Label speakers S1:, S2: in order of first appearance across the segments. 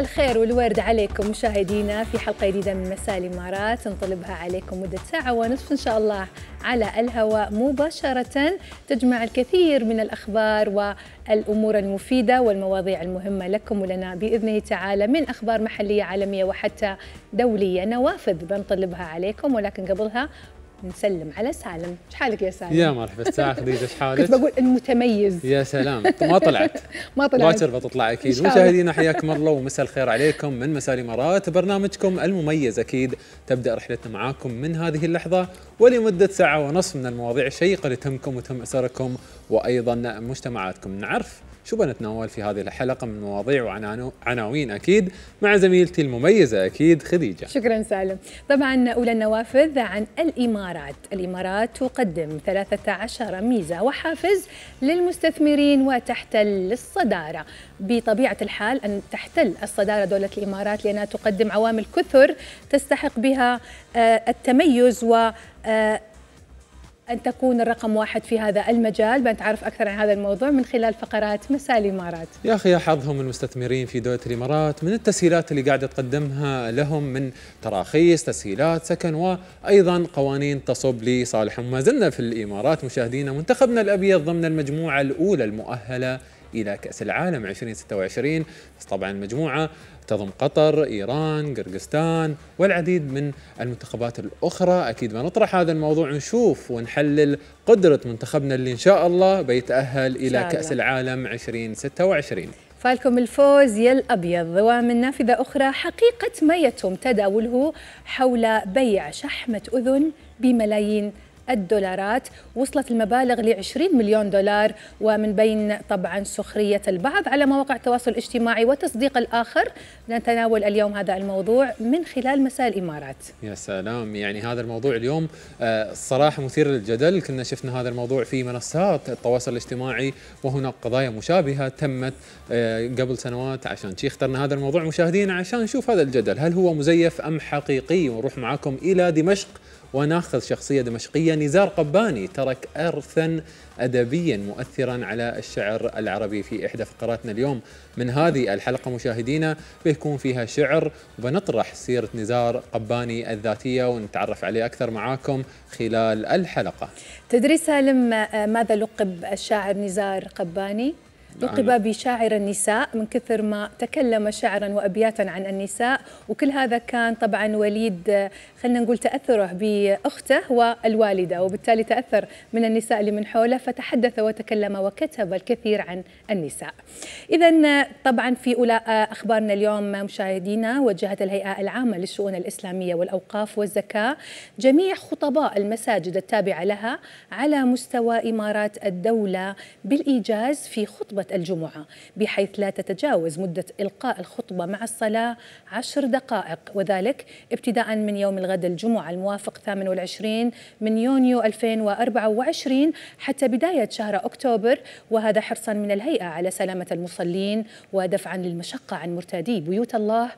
S1: الخير والورد عليكم مشاهدينا في حلقة جديدة من مساء الإمارات نطلبها عليكم مدة ساعة ونصف إن شاء الله على الهواء مباشرة تجمع الكثير من الأخبار والأمور المفيدة والمواضيع المهمة لكم ولنا بإذنه تعالى من أخبار محلية عالمية وحتى دولية نوافذ بنطلبها عليكم ولكن قبلها نسلم على سالم ايش حالك يا سالم يا
S2: مرحبا الساعه خديجه ايش حالك كنت
S1: بقول المتميز
S2: يا سلام ما طلعت
S3: ما
S2: طلعت باكر بتطلع اكيد مشاهدينا حياكم الله ومساء الخير عليكم من مساء الامارات برنامجكم المميز اكيد تبدا رحلتنا معاكم من هذه اللحظه ولمده ساعه ونصف من المواضيع الشيقه اللي تهمكم وتهم اسركم وايضا مجتمعاتكم نعرف شو بنتناول في هذه الحلقة من مواضيع وعناوين أكيد مع زميلتي المميزة أكيد خديجة
S1: شكرا سالم طبعا أولى النوافذ عن الإمارات الإمارات تقدم 13 ميزة وحافز للمستثمرين وتحتل الصداره بطبيعة الحال أن تحتل الصدارة دولة الإمارات لأنها تقدم عوامل كثر تستحق بها آه، التميز و آه، أن تكون الرقم واحد في هذا المجال بنتعرف أكثر عن هذا الموضوع من خلال فقرات مساء الإمارات
S2: يا أخي يا حظهم المستثمرين في دولة الإمارات من التسهيلات اللي قاعدة تقدمها لهم من تراخيص تسهيلات سكن وأيضا قوانين تصب لصالحهم ما زلنا في الإمارات مشاهدينا منتخبنا الأبيض ضمن المجموعة الأولى المؤهلة إلى كأس العالم 2026 بس طبعا المجموعة تضم قطر، ايران، قرقستان والعديد من المنتخبات الاخرى، اكيد بنطرح هذا الموضوع ونشوف ونحلل قدره منتخبنا اللي ان شاء الله بيتاهل الى الله. كاس العالم 2026.
S1: فالكم الفوز يا الأبيض ومن نافذة أخرى حقيقة ما يتم تداوله حول بيع شحمة أذن بملايين الدولارات وصلت المبالغ ل 20 مليون دولار ومن بين طبعا سخرية البعض على مواقع التواصل الاجتماعي وتصديق الآخر نتناول اليوم هذا الموضوع من خلال مساء الإمارات
S2: يا سلام يعني هذا الموضوع اليوم الصراحة آه، مثير للجدل كنا شفنا هذا الموضوع في منصات التواصل الاجتماعي وهناك قضايا مشابهة تمت آه، قبل سنوات عشان شي اخترنا هذا الموضوع مشاهدينا عشان نشوف هذا الجدل هل هو مزيف أم حقيقي ونروح معاكم إلى دمشق وناخذ شخصية دمشقية نزار قباني ترك أرثا أدبيا مؤثرا على الشعر العربي في إحدى فقراتنا اليوم من هذه الحلقة مشاهدينا بيكون فيها شعر وبنطرح سيرة نزار قباني الذاتية ونتعرف عليه أكثر معاكم خلال الحلقة
S1: تدري سالم ماذا لقب الشاعر نزار قباني؟ لقب بشاعر النساء من كثر ما تكلم شعرا وأبياتا عن النساء وكل هذا كان طبعا وليد خلينا نقول تأثره بأخته والوالدة وبالتالي تأثر من النساء اللي من حوله فتحدث وتكلم وكتب الكثير عن النساء إذا طبعا في أولى أخبارنا اليوم مشاهدينا وجهت الهيئة العامة للشؤون الإسلامية والأوقاف والزكاة جميع خطباء المساجد التابعة لها على مستوى إمارات الدولة بالإيجاز في خطبة خطبة الجمعة بحيث لا تتجاوز مدة إلقاء الخطبة مع الصلاة عشر دقائق وذلك ابتداء من يوم الغد الجمعة الموافق 28 من يونيو 2024 حتى بداية شهر أكتوبر وهذا حرصا من الهيئة على سلامة المصلين ودفعا للمشقة عن مرتادي بيوت الله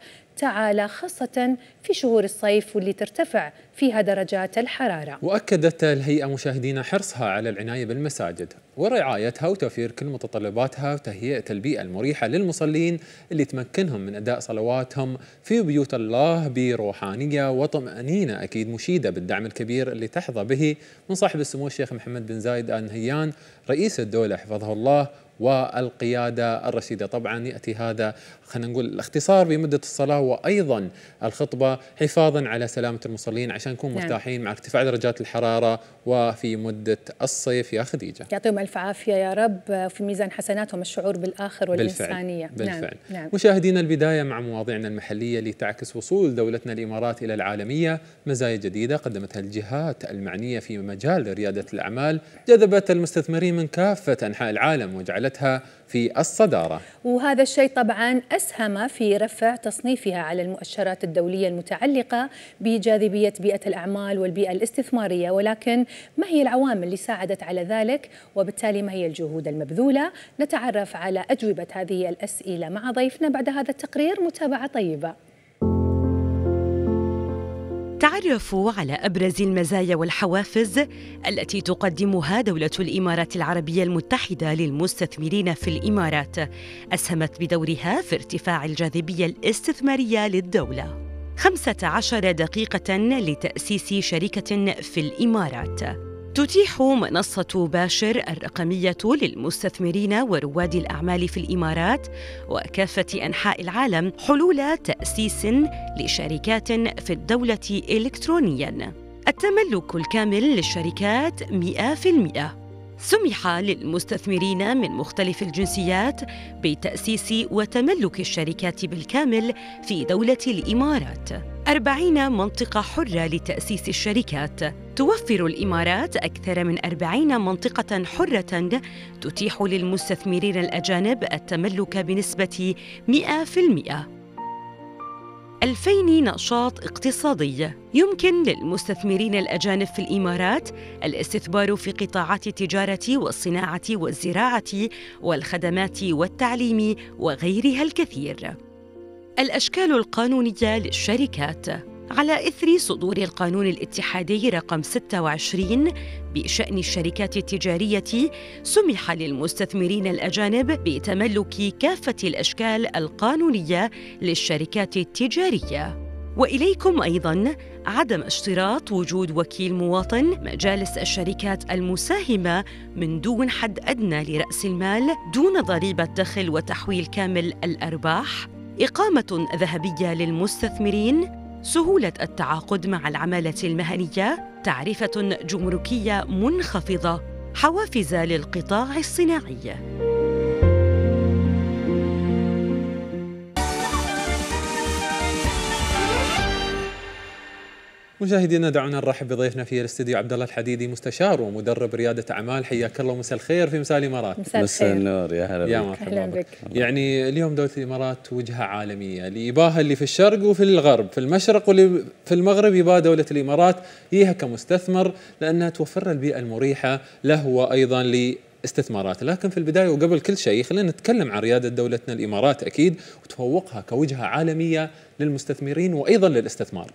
S1: تعالى خاصة في شهور الصيف واللي ترتفع فيها درجات الحرارة
S2: وأكدت الهيئة مشاهدين حرصها على العناية بالمساجد ورعايتها وتوفير كل متطلباتها وتهيئة البيئة المريحة للمصلين اللي تمكنهم من أداء صلواتهم في بيوت الله بروحانية وطمأنينة أكيد مشيدة بالدعم الكبير اللي تحظى به من صاحب السمو الشيخ محمد بن زايد آل نهيان رئيس الدولة حفظه الله والقيادة الرشيدة طبعا يأتي هذا خلينا نقول الاختصار بمدة الصلاة وأيضا الخطبة حفاظا على سلامة المصلين عشان نكون نعم. مرتاحين نعم. مع ارتفاع درجات الحرارة وفي مدة الصيف يا خديجة
S1: يعطيهم ألف عافية يا رب في ميزان حسناتهم الشعور بالآخر والإنسانية نعم، بالفعل, بالفعل.
S2: نعم. نعم. مشاهدينا البداية مع مواضيعنا المحلية لتعكس وصول دولتنا الإمارات إلى العالمية مزايا جديدة قدمتها الجهات المعنية في مجال ريادة الأعمال جذبت المستثمرين من كافة أنحاء العالم وجعلت جعلتها في الصدارة
S1: وهذا الشيء طبعا أسهم في رفع تصنيفها على المؤشرات الدولية المتعلقة بجاذبية بيئة الأعمال والبيئة الاستثمارية ولكن ما هي العوامل اللي ساعدت على ذلك وبالتالي ما هي الجهود المبذولة نتعرف على أجوبة هذه الأسئلة مع ضيفنا بعد هذا التقرير متابعة طيبة
S4: تعرفوا على ابرز المزايا والحوافز التي تقدمها دوله الامارات العربيه المتحده للمستثمرين في الامارات اسهمت بدورها في ارتفاع الجاذبيه الاستثماريه للدوله 15 دقيقه لتاسيس شركه في الامارات تتيح منصة باشر الرقمية للمستثمرين ورواد الأعمال في الإمارات وكافة أنحاء العالم حلول تأسيس لشركات في الدولة إلكترونياً. التملك الكامل للشركات 100% سمح للمستثمرين من مختلف الجنسيات بتأسيس وتملك الشركات بالكامل في دولة الإمارات. 40 منطقة حرة لتأسيس الشركات. توفر الإمارات أكثر من 40 منطقة حرة تتيح للمستثمرين الأجانب التملك بنسبة 100%. 2000 نشاط اقتصادي يمكن للمستثمرين الأجانب في الإمارات الاستثمار في قطاعات التجارة والصناعة والزراعة والخدمات والتعليم وغيرها الكثير الأشكال القانونية للشركات على إثر صدور القانون الاتحادي رقم 26 بشأن الشركات التجارية سمح للمستثمرين الأجانب بتملك كافة الأشكال القانونية للشركات التجارية واليكم ايضا عدم اشتراط وجود وكيل مواطن مجالس الشركات المساهمه من دون حد ادنى لراس المال دون ضريبه دخل وتحويل كامل الارباح اقامه ذهبيه للمستثمرين سهولة التعاقد مع العمالة المهنية، تعرفة جمركية منخفضة، حوافز للقطاع الصناعي.
S2: مشاهدينا دعونا نرحب بضيفنا في الاستديو عبد الله الحديدي مستشار ومدرب رياده اعمال حياك الله ومساء الخير في مساء الامارات مساء النور يا هلا يا مرحبا بك يعني اليوم دوله الامارات وجهه عالميه اللي يباها اللي في الشرق وفي الغرب في المشرق واللي في المغرب يباها دوله الامارات يها كمستثمر لانها توفر البيئه المريحه له وايضا استثمارات لكن في البداية وقبل كل شيء خلينا نتكلم عن ريادة دولتنا الإمارات أكيد وتفوقها كوجهة عالمية للمستثمرين وأيضا للاستثمار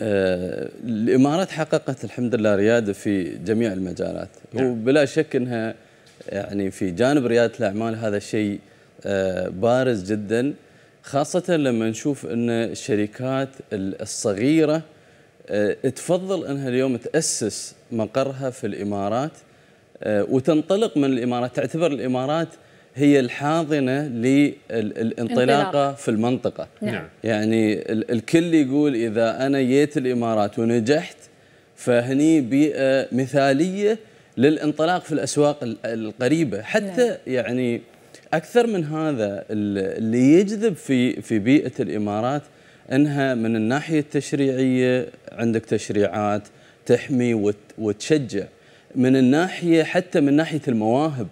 S5: آه، الامارات حققت الحمد لله رياده في جميع المجالات نعم. وبلا شك انها يعني في جانب رياده الاعمال هذا الشيء آه، بارز جدا خاصه لما نشوف ان الشركات الصغيره آه، تفضل انها اليوم تاسس مقرها في الامارات وتنطلق من الامارات تعتبر الامارات هي الحاضنه للانطلاقه في المنطقه نعم. نعم. يعني الكل يقول اذا انا جيت الامارات ونجحت فهني بيئه مثاليه للانطلاق في الاسواق القريبه نعم. حتى نعم. يعني اكثر من هذا اللي يجذب في في بيئه الامارات انها من الناحيه التشريعيه عندك تشريعات تحمي وتشجع من الناحيه حتى من ناحيه المواهب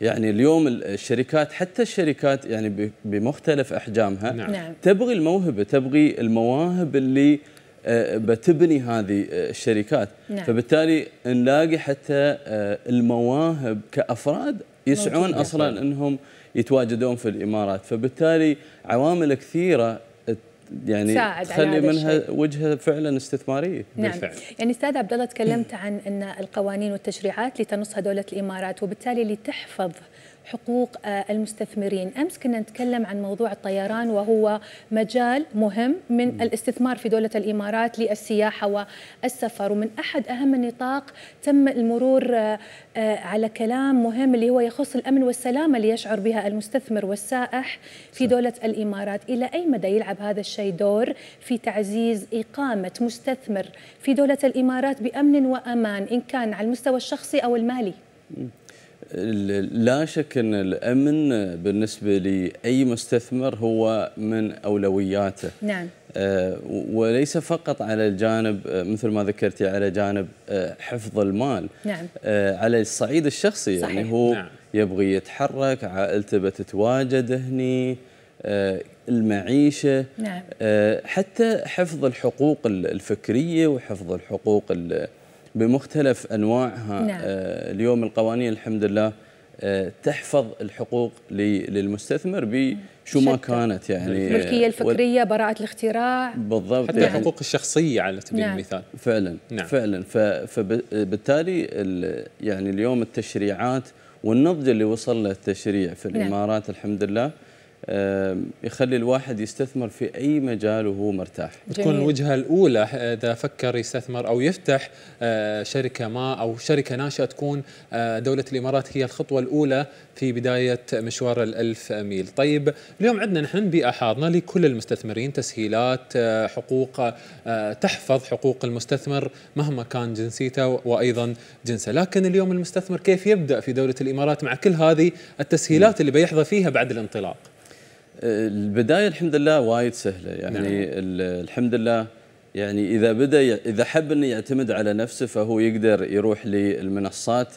S5: يعني اليوم الشركات حتى الشركات يعني بمختلف احجامها نعم. نعم. تبغي الموهبه تبغي المواهب اللي آه، بتبني هذه آه، الشركات نعم. فبالتالي نلاقي حتى آه، المواهب كافراد يسعون اصلا انهم يتواجدون في الامارات فبالتالي عوامل كثيره يعني تخلي منها وجهه فعلا استثماريه نعم. بالفعل.
S1: يعني استاذ عبد الله تكلمت عن ان القوانين والتشريعات لتنص دوله الامارات وبالتالي لتحفظ تحفظ حقوق آه، المستثمرين أمس كنا نتكلم عن موضوع الطيران وهو مجال مهم من الاستثمار في دولة الإمارات للسياحة والسفر ومن أحد أهم النطاق تم المرور آه، آه، على كلام مهم اللي هو يخص الأمن والسلامة اللي يشعر بها المستثمر والسائح في دولة الإمارات إلى أي مدى يلعب هذا الشيء دور في تعزيز إقامة مستثمر في دولة الإمارات بأمن وأمان إن كان على المستوى الشخصي أو المالي
S5: لا شك ان الامن بالنسبه لاي مستثمر هو من اولوياته نعم آه، وليس فقط على الجانب آه، مثل ما ذكرتي على جانب آه، حفظ المال نعم على الصعيد الشخصي يعني صحيح. يعني هو نعم. يبغي يتحرك عائلته بتتواجد هني المعيشه نعم. حتى حفظ الحقوق الفكريه وحفظ الحقوق بمختلف أنواعها نعم. آه، اليوم القوانين الحمد لله آه، تحفظ الحقوق للمستثمر بشو ما كانت يعني آه، الملكيه الفكريه
S1: براءه الاختراع
S5: بالضبط حتى يعني نعم. الحقوق الشخصيه على سبيل نعم. المثال فعلا نعم. فعلا فبالتالي يعني اليوم التشريعات والنضج اللي وصل له التشريع في نعم. الامارات نعم. الحمد لله يخلي الواحد يستثمر في أي مجال وهو مرتاح
S2: تكون الوجهة الأولى إذا فكر يستثمر أو يفتح آه، شركة ما أو شركة ناشئة تكون آه، دولة الإمارات هي الخطوة الأولى في بداية مشوار الألف ميل طيب اليوم عندنا نحن بيئة حاضنة لكل المستثمرين تسهيلات آه، حقوق تحفظ حقوق المستثمر مهما كان جنسيته وأيضا جنسه لكن اليوم المستثمر كيف يبدأ في دولة الإمارات مع كل هذه التسهيلات اللي بيحظى فيها بعد
S5: الانطلاق البدايه الحمد لله وايد سهله يعني نعم. الحمد لله يعني اذا بدا اذا حب انه يعتمد على نفسه فهو يقدر يروح للمنصات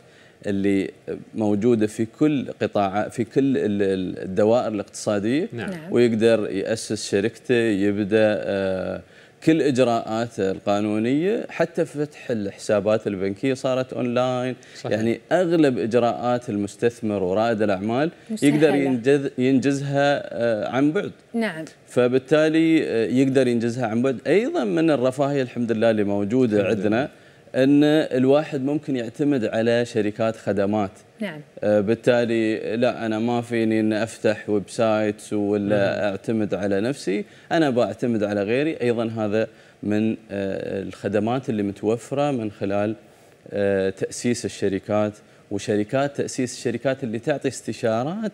S5: اللي موجوده في كل قطاع في كل الدوائر الاقتصاديه نعم. ويقدر ياسس شركته يبدا آه كل اجراءات القانونيه حتى فتح الحسابات البنكيه صارت اونلاين صحيح. يعني اغلب اجراءات المستثمر ورائد الاعمال مستحيلة. يقدر ينجز ينجزها آه، عن بعد نعم فبالتالي آه، يقدر ينجزها عن بعد ايضا من الرفاهيه الحمد لله اللي موجوده عندنا ان الواحد ممكن يعتمد على شركات خدمات نعم آه، بالتالي لا انا ما فيني ان افتح ويب سايتس ولا نعم. اعتمد على نفسي انا بعتمد على غيري ايضا هذا من آه، الخدمات اللي متوفره من خلال آه، تاسيس الشركات وشركات تاسيس الشركات اللي تعطي استشارات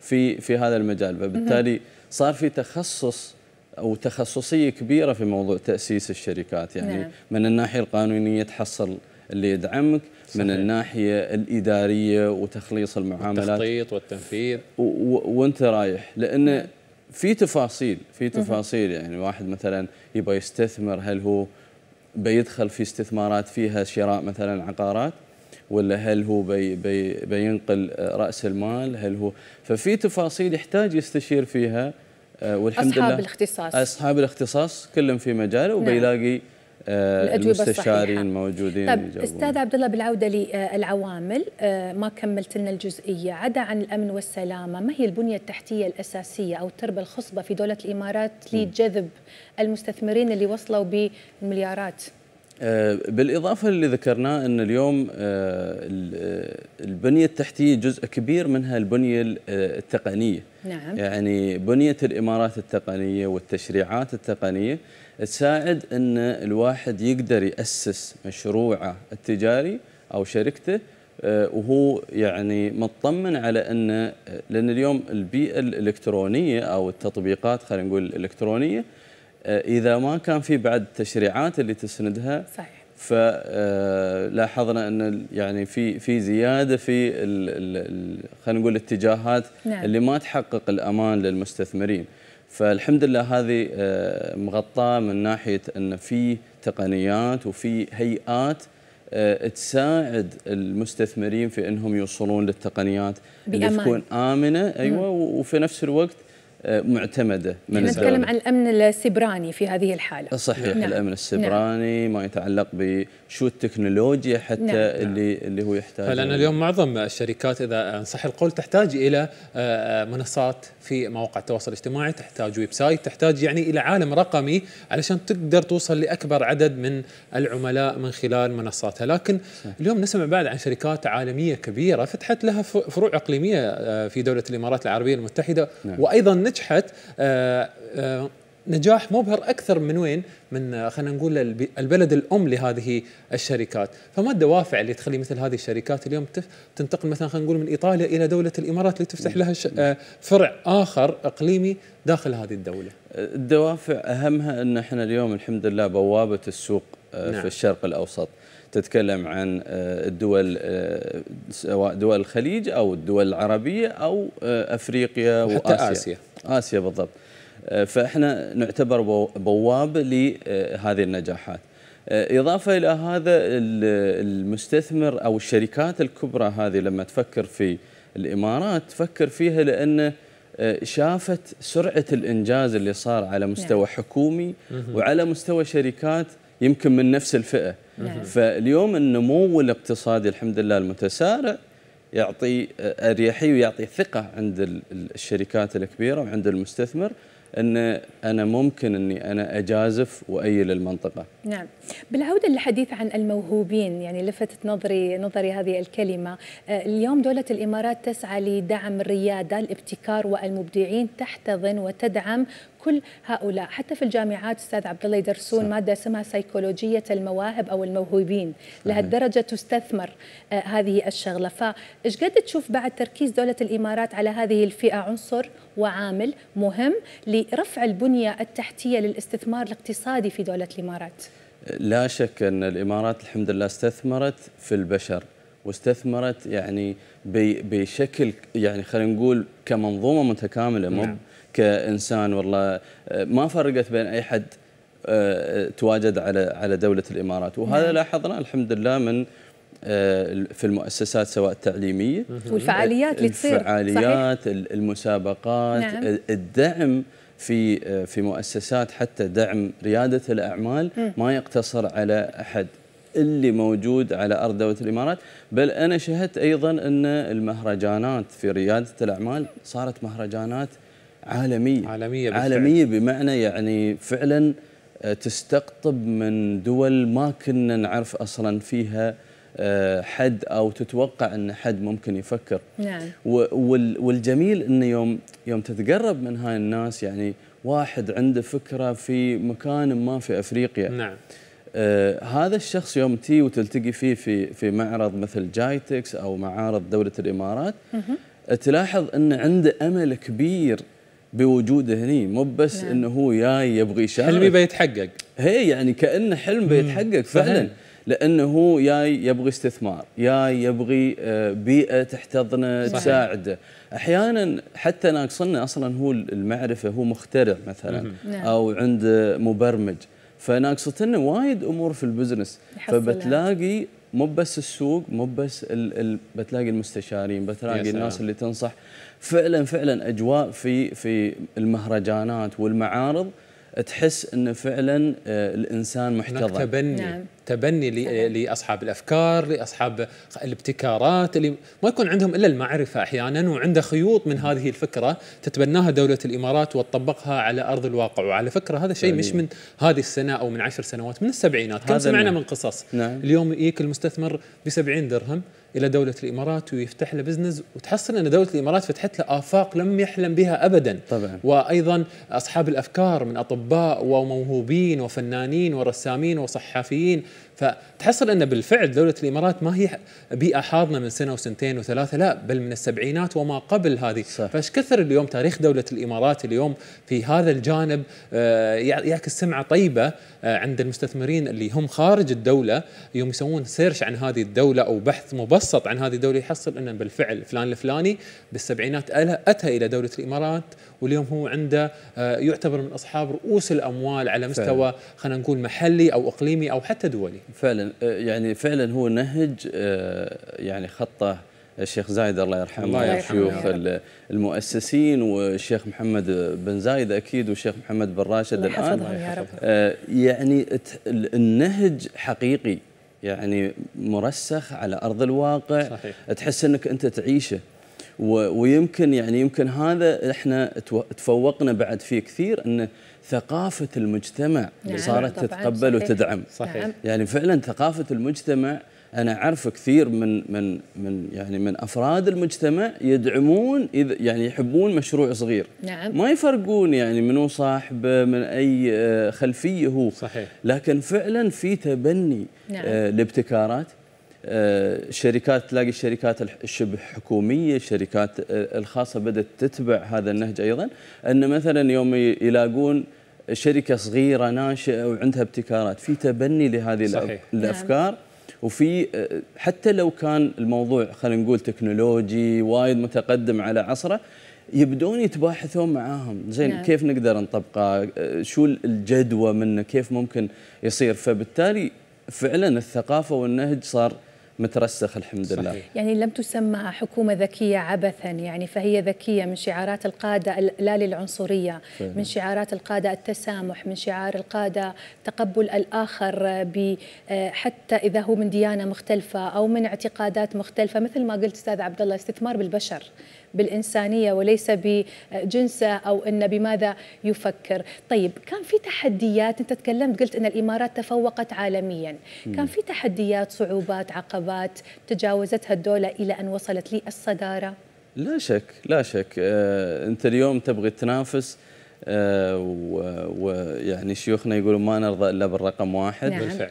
S5: في في هذا المجال فبالتالي صار في تخصص او تخصصيه كبيره في موضوع تاسيس الشركات يعني نعم. من الناحيه القانونيه تحصل اللي يدعمك صحيح. من الناحيه الاداريه وتخليص المعاملات التخطيط والتنفيذ وانت رايح لان نعم. في تفاصيل في تفاصيل يعني واحد مثلا يبغى يستثمر هل هو بيدخل في استثمارات فيها شراء مثلا عقارات ولا هل هو بي بي بينقل راس المال هل هو ففي تفاصيل يحتاج يستشير فيها آه، والحمد أصحاب لله اصحاب الاختصاص اصحاب الاختصاص كلهم في مجاله نعم. وبيلاقي نعم. المستشارين موجودين طب استاذ
S1: عبد الله بالعوده للعوامل آه، ما كملت لنا الجزئيه عدا عن الامن والسلامه ما هي البنيه التحتيه الاساسيه او التربه الخصبه في دوله الامارات لجذب المستثمرين اللي وصلوا بالمليارات
S5: آه، بالإضافة اللي ذكرناه أن اليوم آه، آه، البنية التحتية جزء كبير منها البنية التقنية نعم. يعني بنية الإمارات التقنية والتشريعات التقنية تساعد أن الواحد يقدر يأسس مشروعه التجاري أو شركته وهو يعني مطمن على أنه لأن اليوم البيئة الإلكترونية أو التطبيقات خلينا نقول الإلكترونية اذا ما كان في بعد تشريعات اللي تسندها صحيح فلاحظنا آه، ان يعني في في زياده في خلينا نقول الاتجاهات نعم. اللي ما تحقق الامان للمستثمرين فالحمد لله هذه آه، مغطاه من ناحيه ان في تقنيات وفي هيئات آه، تساعد المستثمرين في انهم يوصلون للتقنيات بأمان. اللي تكون امنه ايوه وفي نفس الوقت معتمده من يعني نتكلم
S1: عن الامن السبراني في هذه الحاله
S5: صحيح نعم. الامن نعم. السبراني نعم. ما يتعلق بشو التكنولوجيا حتى نعم. اللي اللي هو يحتاج فلان
S2: اليوم معظم الشركات اذا صح القول تحتاج الى آه، آه، منصات في مواقع التواصل الاجتماعي تحتاج ويب سايت تحتاج يعني إلى عالم رقمي علشان تقدر توصل لأكبر عدد من العملاء من خلال منصاتها لكن اليوم نسمع بعد عن شركات عالمية كبيرة فتحت لها فروع إقليمية آه، في دولة الإمارات العربية المتحدة نعم. وأيضا نجحت آه، آه، نجاح مبهر اكثر من وين؟ من آه، خلينا نقول البلد الام لهذه الشركات، فما الدوافع اللي تخلي مثل هذه الشركات اليوم تنتقل مثلا خلينا نقول من ايطاليا الى دوله الامارات لتفتح لها آه، فرع اخر اقليمي داخل هذه الدوله؟
S5: آه، الدوافع اهمها ان احنا اليوم الحمد لله بوابه السوق نعم. في الشرق الاوسط. تتكلم عن الدول سواء دول الخليج او الدول العربيه او افريقيا حتى واسيا اسيا اسيا بالضبط آه، فاحنا نعتبر بواب لهذه النجاحات آه، إضافة إلى هذا المستثمر أو الشركات الكبرى هذه لما تفكر في الإمارات تفكر فيها لأن آه، شافت سرعة الإنجاز اللي صار على نعم. مستوى حكومي وعلى مستوى شركات يمكن من نفس الفئة نعم. فاليوم النمو الاقتصادي الحمد لله المتسارع يعطي أريحية ويعطي ثقة عند الشركات الكبيرة وعند المستثمر ان انا ممكن اني انا اجازف وايل المنطقه.
S1: نعم، بالعوده للحديث عن الموهوبين يعني لفتت نظري نظري هذه الكلمه، آه، اليوم دوله الامارات تسعى لدعم الرياده، الابتكار والمبدعين تحتضن وتدعم كل هؤلاء حتى في الجامعات استاذ عبد الله يدرسون صح. ماده اسمها سيكولوجيه المواهب او الموهوبين لهالدرجه تستثمر آه هذه الشغله فايش قد تشوف بعد تركيز دوله الامارات على هذه الفئه عنصر وعامل مهم لرفع البنيه التحتيه للاستثمار الاقتصادي في دوله الامارات
S5: لا شك ان الامارات الحمد لله استثمرت في البشر واستثمرت يعني بشكل يعني خلينا نقول كمنظومه متكامله مو نعم. كانسان والله آه، ما فرقت بين اي حد آه، تواجد على على دوله الامارات وهذا نعم. لاحظنا الحمد لله من آه، في المؤسسات سواء التعليميه والفعاليات اللي تصير الفعاليات صحيح. المسابقات نعم. الدعم في في مؤسسات حتى دعم رياده الاعمال ما يقتصر على احد اللي موجود على ارض دوله الامارات، بل انا شهدت ايضا ان المهرجانات في رياده الاعمال صارت مهرجانات عالمية عالمية بالفعل. عالمية بمعنى يعني فعلا آه، تستقطب من دول ما كنا نعرف أصلا فيها آه، حد أو تتوقع أن حد ممكن يفكر نعم. والجميل أنه يوم, يوم تتقرب من هاي الناس يعني واحد عنده فكرة في مكان ما في أفريقيا نعم. آه هذا الشخص يوم تي وتلتقي فيه في في معرض مثل جايتكس او معارض دوله الامارات تلاحظ انه عنده امل كبير بوجوده هني مو بس نعم. انه هو جاي يبغى يشارك حلمي بيتحقق هي يعني كانه حلم بيتحقق فعلا لانه هو جاي يبغي استثمار، جاي يبغي آه، بيئه تحتضنه تساعده، احيانا حتى ناقصنا اصلا هو المعرفه هو مخترع مثلا نعم. او عنده مبرمج، فناقصتنا وايد امور في البزنس فبتلاقي مو بس السوق مو بس بتلاقي المستشارين بتلاقي الناس اللي تنصح فعلا فعلا اجواء في في المهرجانات والمعارض تحس انه فعلا آه، الانسان محتضن تبني نعم. تبني لاصحاب الافكار لاصحاب
S2: الابتكارات اللي ما يكون عندهم الا المعرفه احيانا وعنده خيوط من هذه الفكره تتبناها دوله الامارات وتطبقها على ارض الواقع وعلى فكره هذا شيء مش من هذه السنه او من عشر سنوات من السبعينات كم سمعنا من قصص نعم. اليوم يجيك المستثمر ب 70 درهم الى دوله الامارات ويفتح له بزنس وتحصل ان دوله الامارات فتحت له افاق لم يحلم بها ابدا طبعا وايضا اصحاب الافكار من اطباء وموهوبين وفنانين ورسامين وصحافيين فتحصل أن بالفعل دولة الإمارات ما هي بيئة حاضنة من سنة وسنتين وثلاثة لا بل من السبعينات وما قبل هذه صح. كثر اليوم تاريخ دولة الإمارات اليوم في هذا الجانب آه، يعكس سمعة طيبة آه، عند المستثمرين اللي هم خارج الدولة يوم يسوون سيرش عن هذه الدولة أو بحث مبسط عن هذه الدولة يحصل أن بالفعل فلان الفلاني بالسبعينات أتى إلى دولة الإمارات واليوم هو عنده آه، يعتبر من أصحاب رؤوس الأموال على مستوى خلينا
S5: نقول محلي أو إقليمي أو حتى دولي فعلا آه، يعني فعلا هو نهج آه، يعني خطه الشيخ زايد الله يرحمه الله يرحمه الشيوخ المؤسسين والشيخ محمد بن زايد اكيد والشيخ محمد بن راشد الان يا رب. آه، يعني النهج حقيقي يعني مرسخ على ارض الواقع صحيح. تحس انك انت تعيشه ويمكن يعني يمكن هذا احنا تفوقنا بعد فيه كثير انه ثقافة المجتمع نعم صارت تتقبل وتدعم صحيح. نعم. يعني فعلا ثقافة المجتمع أنا أعرف كثير من من من يعني من أفراد المجتمع يدعمون إذا يعني يحبون مشروع صغير نعم. ما يفرقون يعني منو صاحبه من أي آه، خلفية هو صحيح. لكن فعلا في تبني نعم. آه، لابتكارات شركات تلاقي الشركات الشبه حكوميه الشركات آه، الخاصه بدات تتبع هذا النهج ايضا ان مثلا يوم يلاقون شركه صغيره ناشئه وعندها ابتكارات في تبني لهذه صحيح. نعم. الافكار نعم. وفي آه، حتى لو كان الموضوع خلينا نقول تكنولوجي وايد متقدم على عصره يبدون يتباحثون معاهم زين نعم. كيف نقدر نطبقه آه، شو الجدوى منه كيف ممكن يصير فبالتالي فعلا الثقافه والنهج صار مترسخ الحمد صحيح. لله
S1: يعني لم تسمى حكومة ذكية عبثا يعني فهي ذكية من شعارات القادة لا للعنصرية من شعارات القادة التسامح من شعار القادة تقبل الآخر آه، حتى إذا هو من ديانة مختلفة أو من اعتقادات مختلفة مثل ما قلت أستاذ عبد الله استثمار بالبشر بالإنسانية وليس بجنسه أو أن بماذا يفكر طيب كان في تحديات أنت تكلمت قلت أن الإمارات تفوقت عالميا كان في تحديات صعوبات عقبات تجاوزتها الدولة إلى أن وصلت للصدارة
S5: لا شك لا شك آه، أنت اليوم تبغي تنافس آه، ويعني شيوخنا يقولون ما نرضى الا بالرقم واحد نعم. بالفعل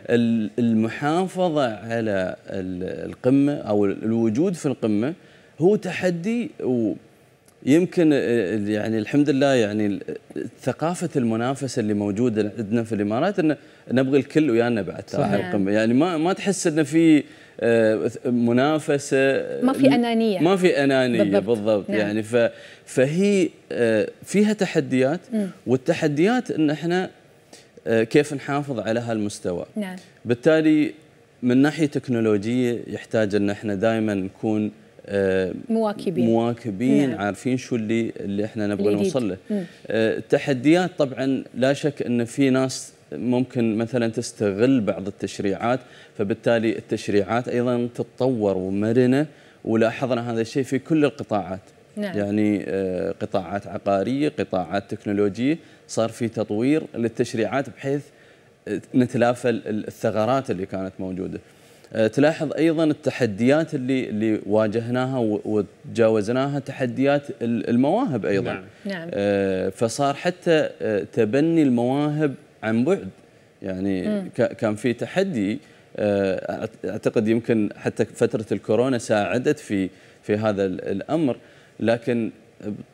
S5: المحافظه على القمه او الوجود في القمه هو تحدي ويمكن آه، آه، يعني الحمد لله يعني آه، ثقافه المنافسه اللي موجوده عندنا في الامارات ان نبغي الكل ويانا بعد صحيح. يعني ما ما تحس إن في منافسه ما في انانيه ما في انانيه بالضبط, بالضبط نعم. يعني فهي فيها تحديات والتحديات ان احنا كيف نحافظ على هالمستوى نعم بالتالي من ناحيه تكنولوجيه يحتاج ان احنا دائما نكون مواكبين آه، مواكبين نعم. عارفين شو اللي اللي احنا نبغى نوصل له آه، التحديات طبعا لا شك ان في ناس ممكن مثلا تستغل بعض التشريعات فبالتالي التشريعات ايضا تتطور ومرنه ولاحظنا هذا الشيء في كل القطاعات نعم. يعني آه، قطاعات عقاريه قطاعات تكنولوجيه صار في تطوير للتشريعات بحيث نتلافى الثغرات اللي كانت موجوده آه، تلاحظ ايضا التحديات اللي اللي واجهناها وتجاوزناها تحديات المواهب ايضا نعم. نعم. آه، فصار حتى آه، تبني المواهب عن بعد يعني مم. كان في تحدي اعتقد يمكن حتى فتره الكورونا ساعدت في في هذا الامر لكن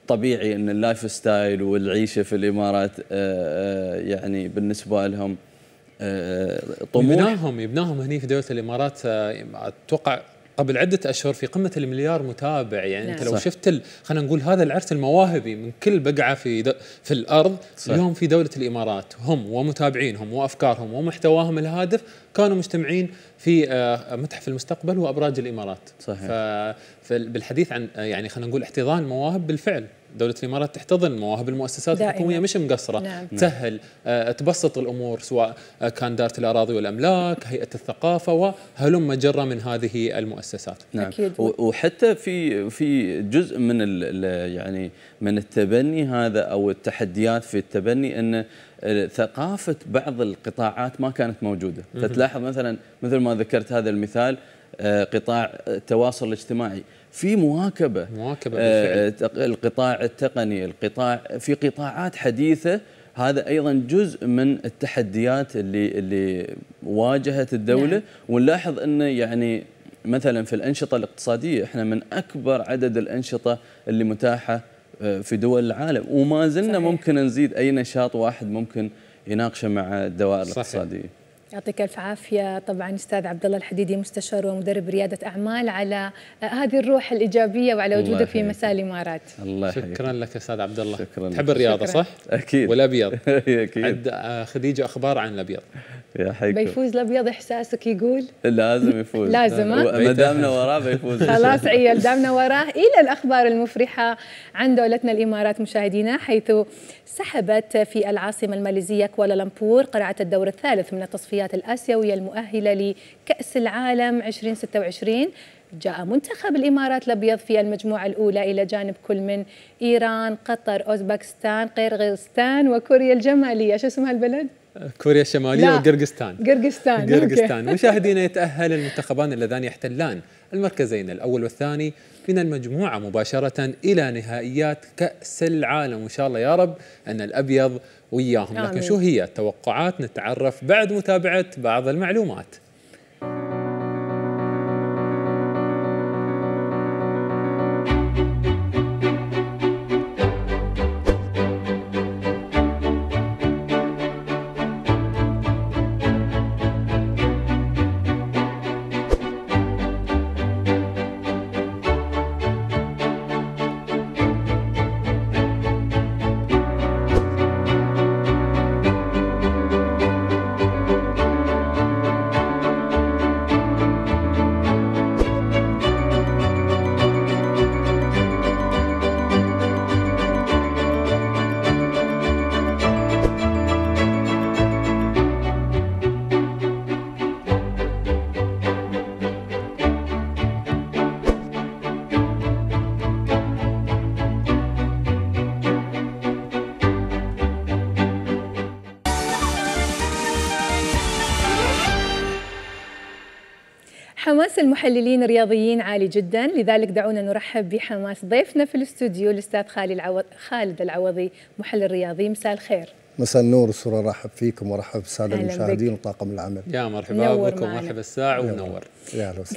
S5: طبيعي ان اللايف ستايل والعيشه في الامارات يعني بالنسبه لهم طموح يبناهم يبناهم هني في دوله الامارات آه، اتوقع قبل
S2: عدة أشهر في قمة المليار متابع يعني نعم. أنت لو صح. نعم. شفت خلينا نقول هذا العرس المواهبي من كل بقعة في في الأرض صح. اليوم في دولة الإمارات هم ومتابعينهم وأفكارهم ومحتواهم الهادف كانوا مجتمعين في آه، متحف المستقبل وأبراج الإمارات صحيح. ف... فبالحديث عن آه، يعني خلينا نقول احتضان مواهب بالفعل دوله الامارات تحتضن مواهب المؤسسات دائما. الحكوميه مش مقصره نعم. نعم. تسهل آه، تبسط الامور سواء كان داره الاراضي والاملاك هيئه الثقافه وهلم جره من هذه المؤسسات
S5: نعم أكيد. وحتى في في جزء من يعني من التبني هذا او التحديات في التبني ان ثقافه بعض القطاعات ما كانت موجوده فتلاحظ مثلا مثل ما ذكرت هذا المثال آه، قطاع التواصل الاجتماعي في مواكبه مواكبه آه القطاع التقني القطاع في قطاعات حديثه هذا ايضا جزء من التحديات اللي اللي واجهت الدوله نعم. ونلاحظ انه يعني مثلا في الانشطه الاقتصاديه احنا من اكبر عدد الانشطه اللي متاحه آه، في دول العالم وما زلنا صحيح. ممكن نزيد اي نشاط واحد ممكن يناقشه مع الدوائر صحيح. الاقتصاديه
S1: يعطيك الف عافيه طبعا استاذ عبد الله الحديدي مستشار ومدرب رياده اعمال على آه، هذه الروح الايجابيه وعلى وجودك في مساء الامارات
S2: الله شكرا شكرا لك استاذ عبد الله شكرا تحب الرياضه شكرا. صح؟ اكيد والابيض اكيد عند آه، خديجه اخبار عن الابيض
S5: يا حيكو بيفوز
S1: الابيض احساسك يقول
S5: لازم يفوز لازم ما دامنا وراه بيفوز خلاص عيل
S1: دامنا وراه الى الاخبار المفرحه عن دولتنا الامارات مشاهدينا حيث سحبت في العاصمه الماليزيه كوالالمبور قرعه الدور الثالث من التصفيات المباريات الآسيوية المؤهلة لكأس العالم 2026 جاء منتخب الإمارات الأبيض في المجموعة الأولى إلى جانب كل من إيران، قطر، أوزبكستان، قرغيزستان وكوريا الجمالية شو اسمها البلد؟
S2: كوريا الشمالية وقرقستان
S1: قرقستان قرقستان
S2: مشاهدينا يتأهل المنتخبان اللذان يحتلان المركزين الأول والثاني من المجموعة مباشرة إلى نهائيات كأس العالم وإن شاء الله يا رب أن الأبيض وياهم آمين. لكن شو هي التوقعات نتعرف بعد متابعة بعض المعلومات
S1: حماس المحللين الرياضيين عالي جدا لذلك دعونا نرحب بحماس ضيفنا في الاستوديو الاستاذ خالد العوض خالد العوضي محلل رياضي مساء الخير
S6: مساء النور والسرور ارحب فيكم وارحب بالساده المشاهدين وطاقم العمل
S2: يا مرحبا بكم مرحبا الساعه ومنور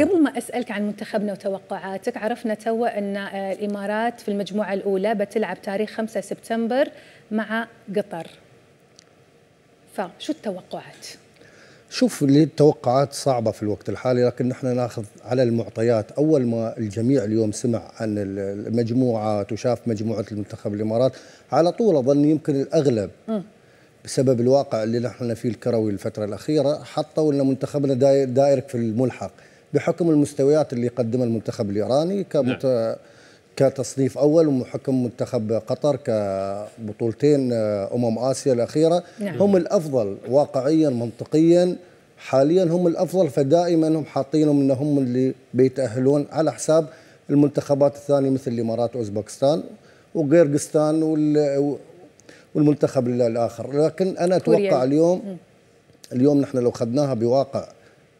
S1: قبل ما اسالك عن منتخبنا وتوقعاتك عرفنا تو ان آه، الامارات في المجموعه الاولى بتلعب تاريخ 5 سبتمبر مع قطر فشو التوقعات؟
S6: شوف التوقعات صعبة في الوقت الحالي لكن نحن ناخذ على المعطيات أول ما الجميع اليوم سمع عن المجموعات وشاف مجموعة المنتخب الإمارات على طول أظن يمكن الأغلب بسبب الواقع اللي نحن فيه الكروي الفترة الأخيرة حطوا أن منتخبنا دايرك في الملحق بحكم المستويات اللي قدمها المنتخب الإيراني نعم. كمت... نعم. كتصنيف اول ومحكم منتخب قطر كبطولتين آه، امم اسيا الاخيره نعم. هم الافضل واقعيا منطقيا حاليا هم الافضل فدائما هم حاطينهم ان هم اللي بيتاهلون على حساب المنتخبات الثانيه مثل الامارات واوزبكستان وقيرغستان والمنتخب الاخر لكن انا اتوقع اليوم اليوم نحن لو اخذناها بواقع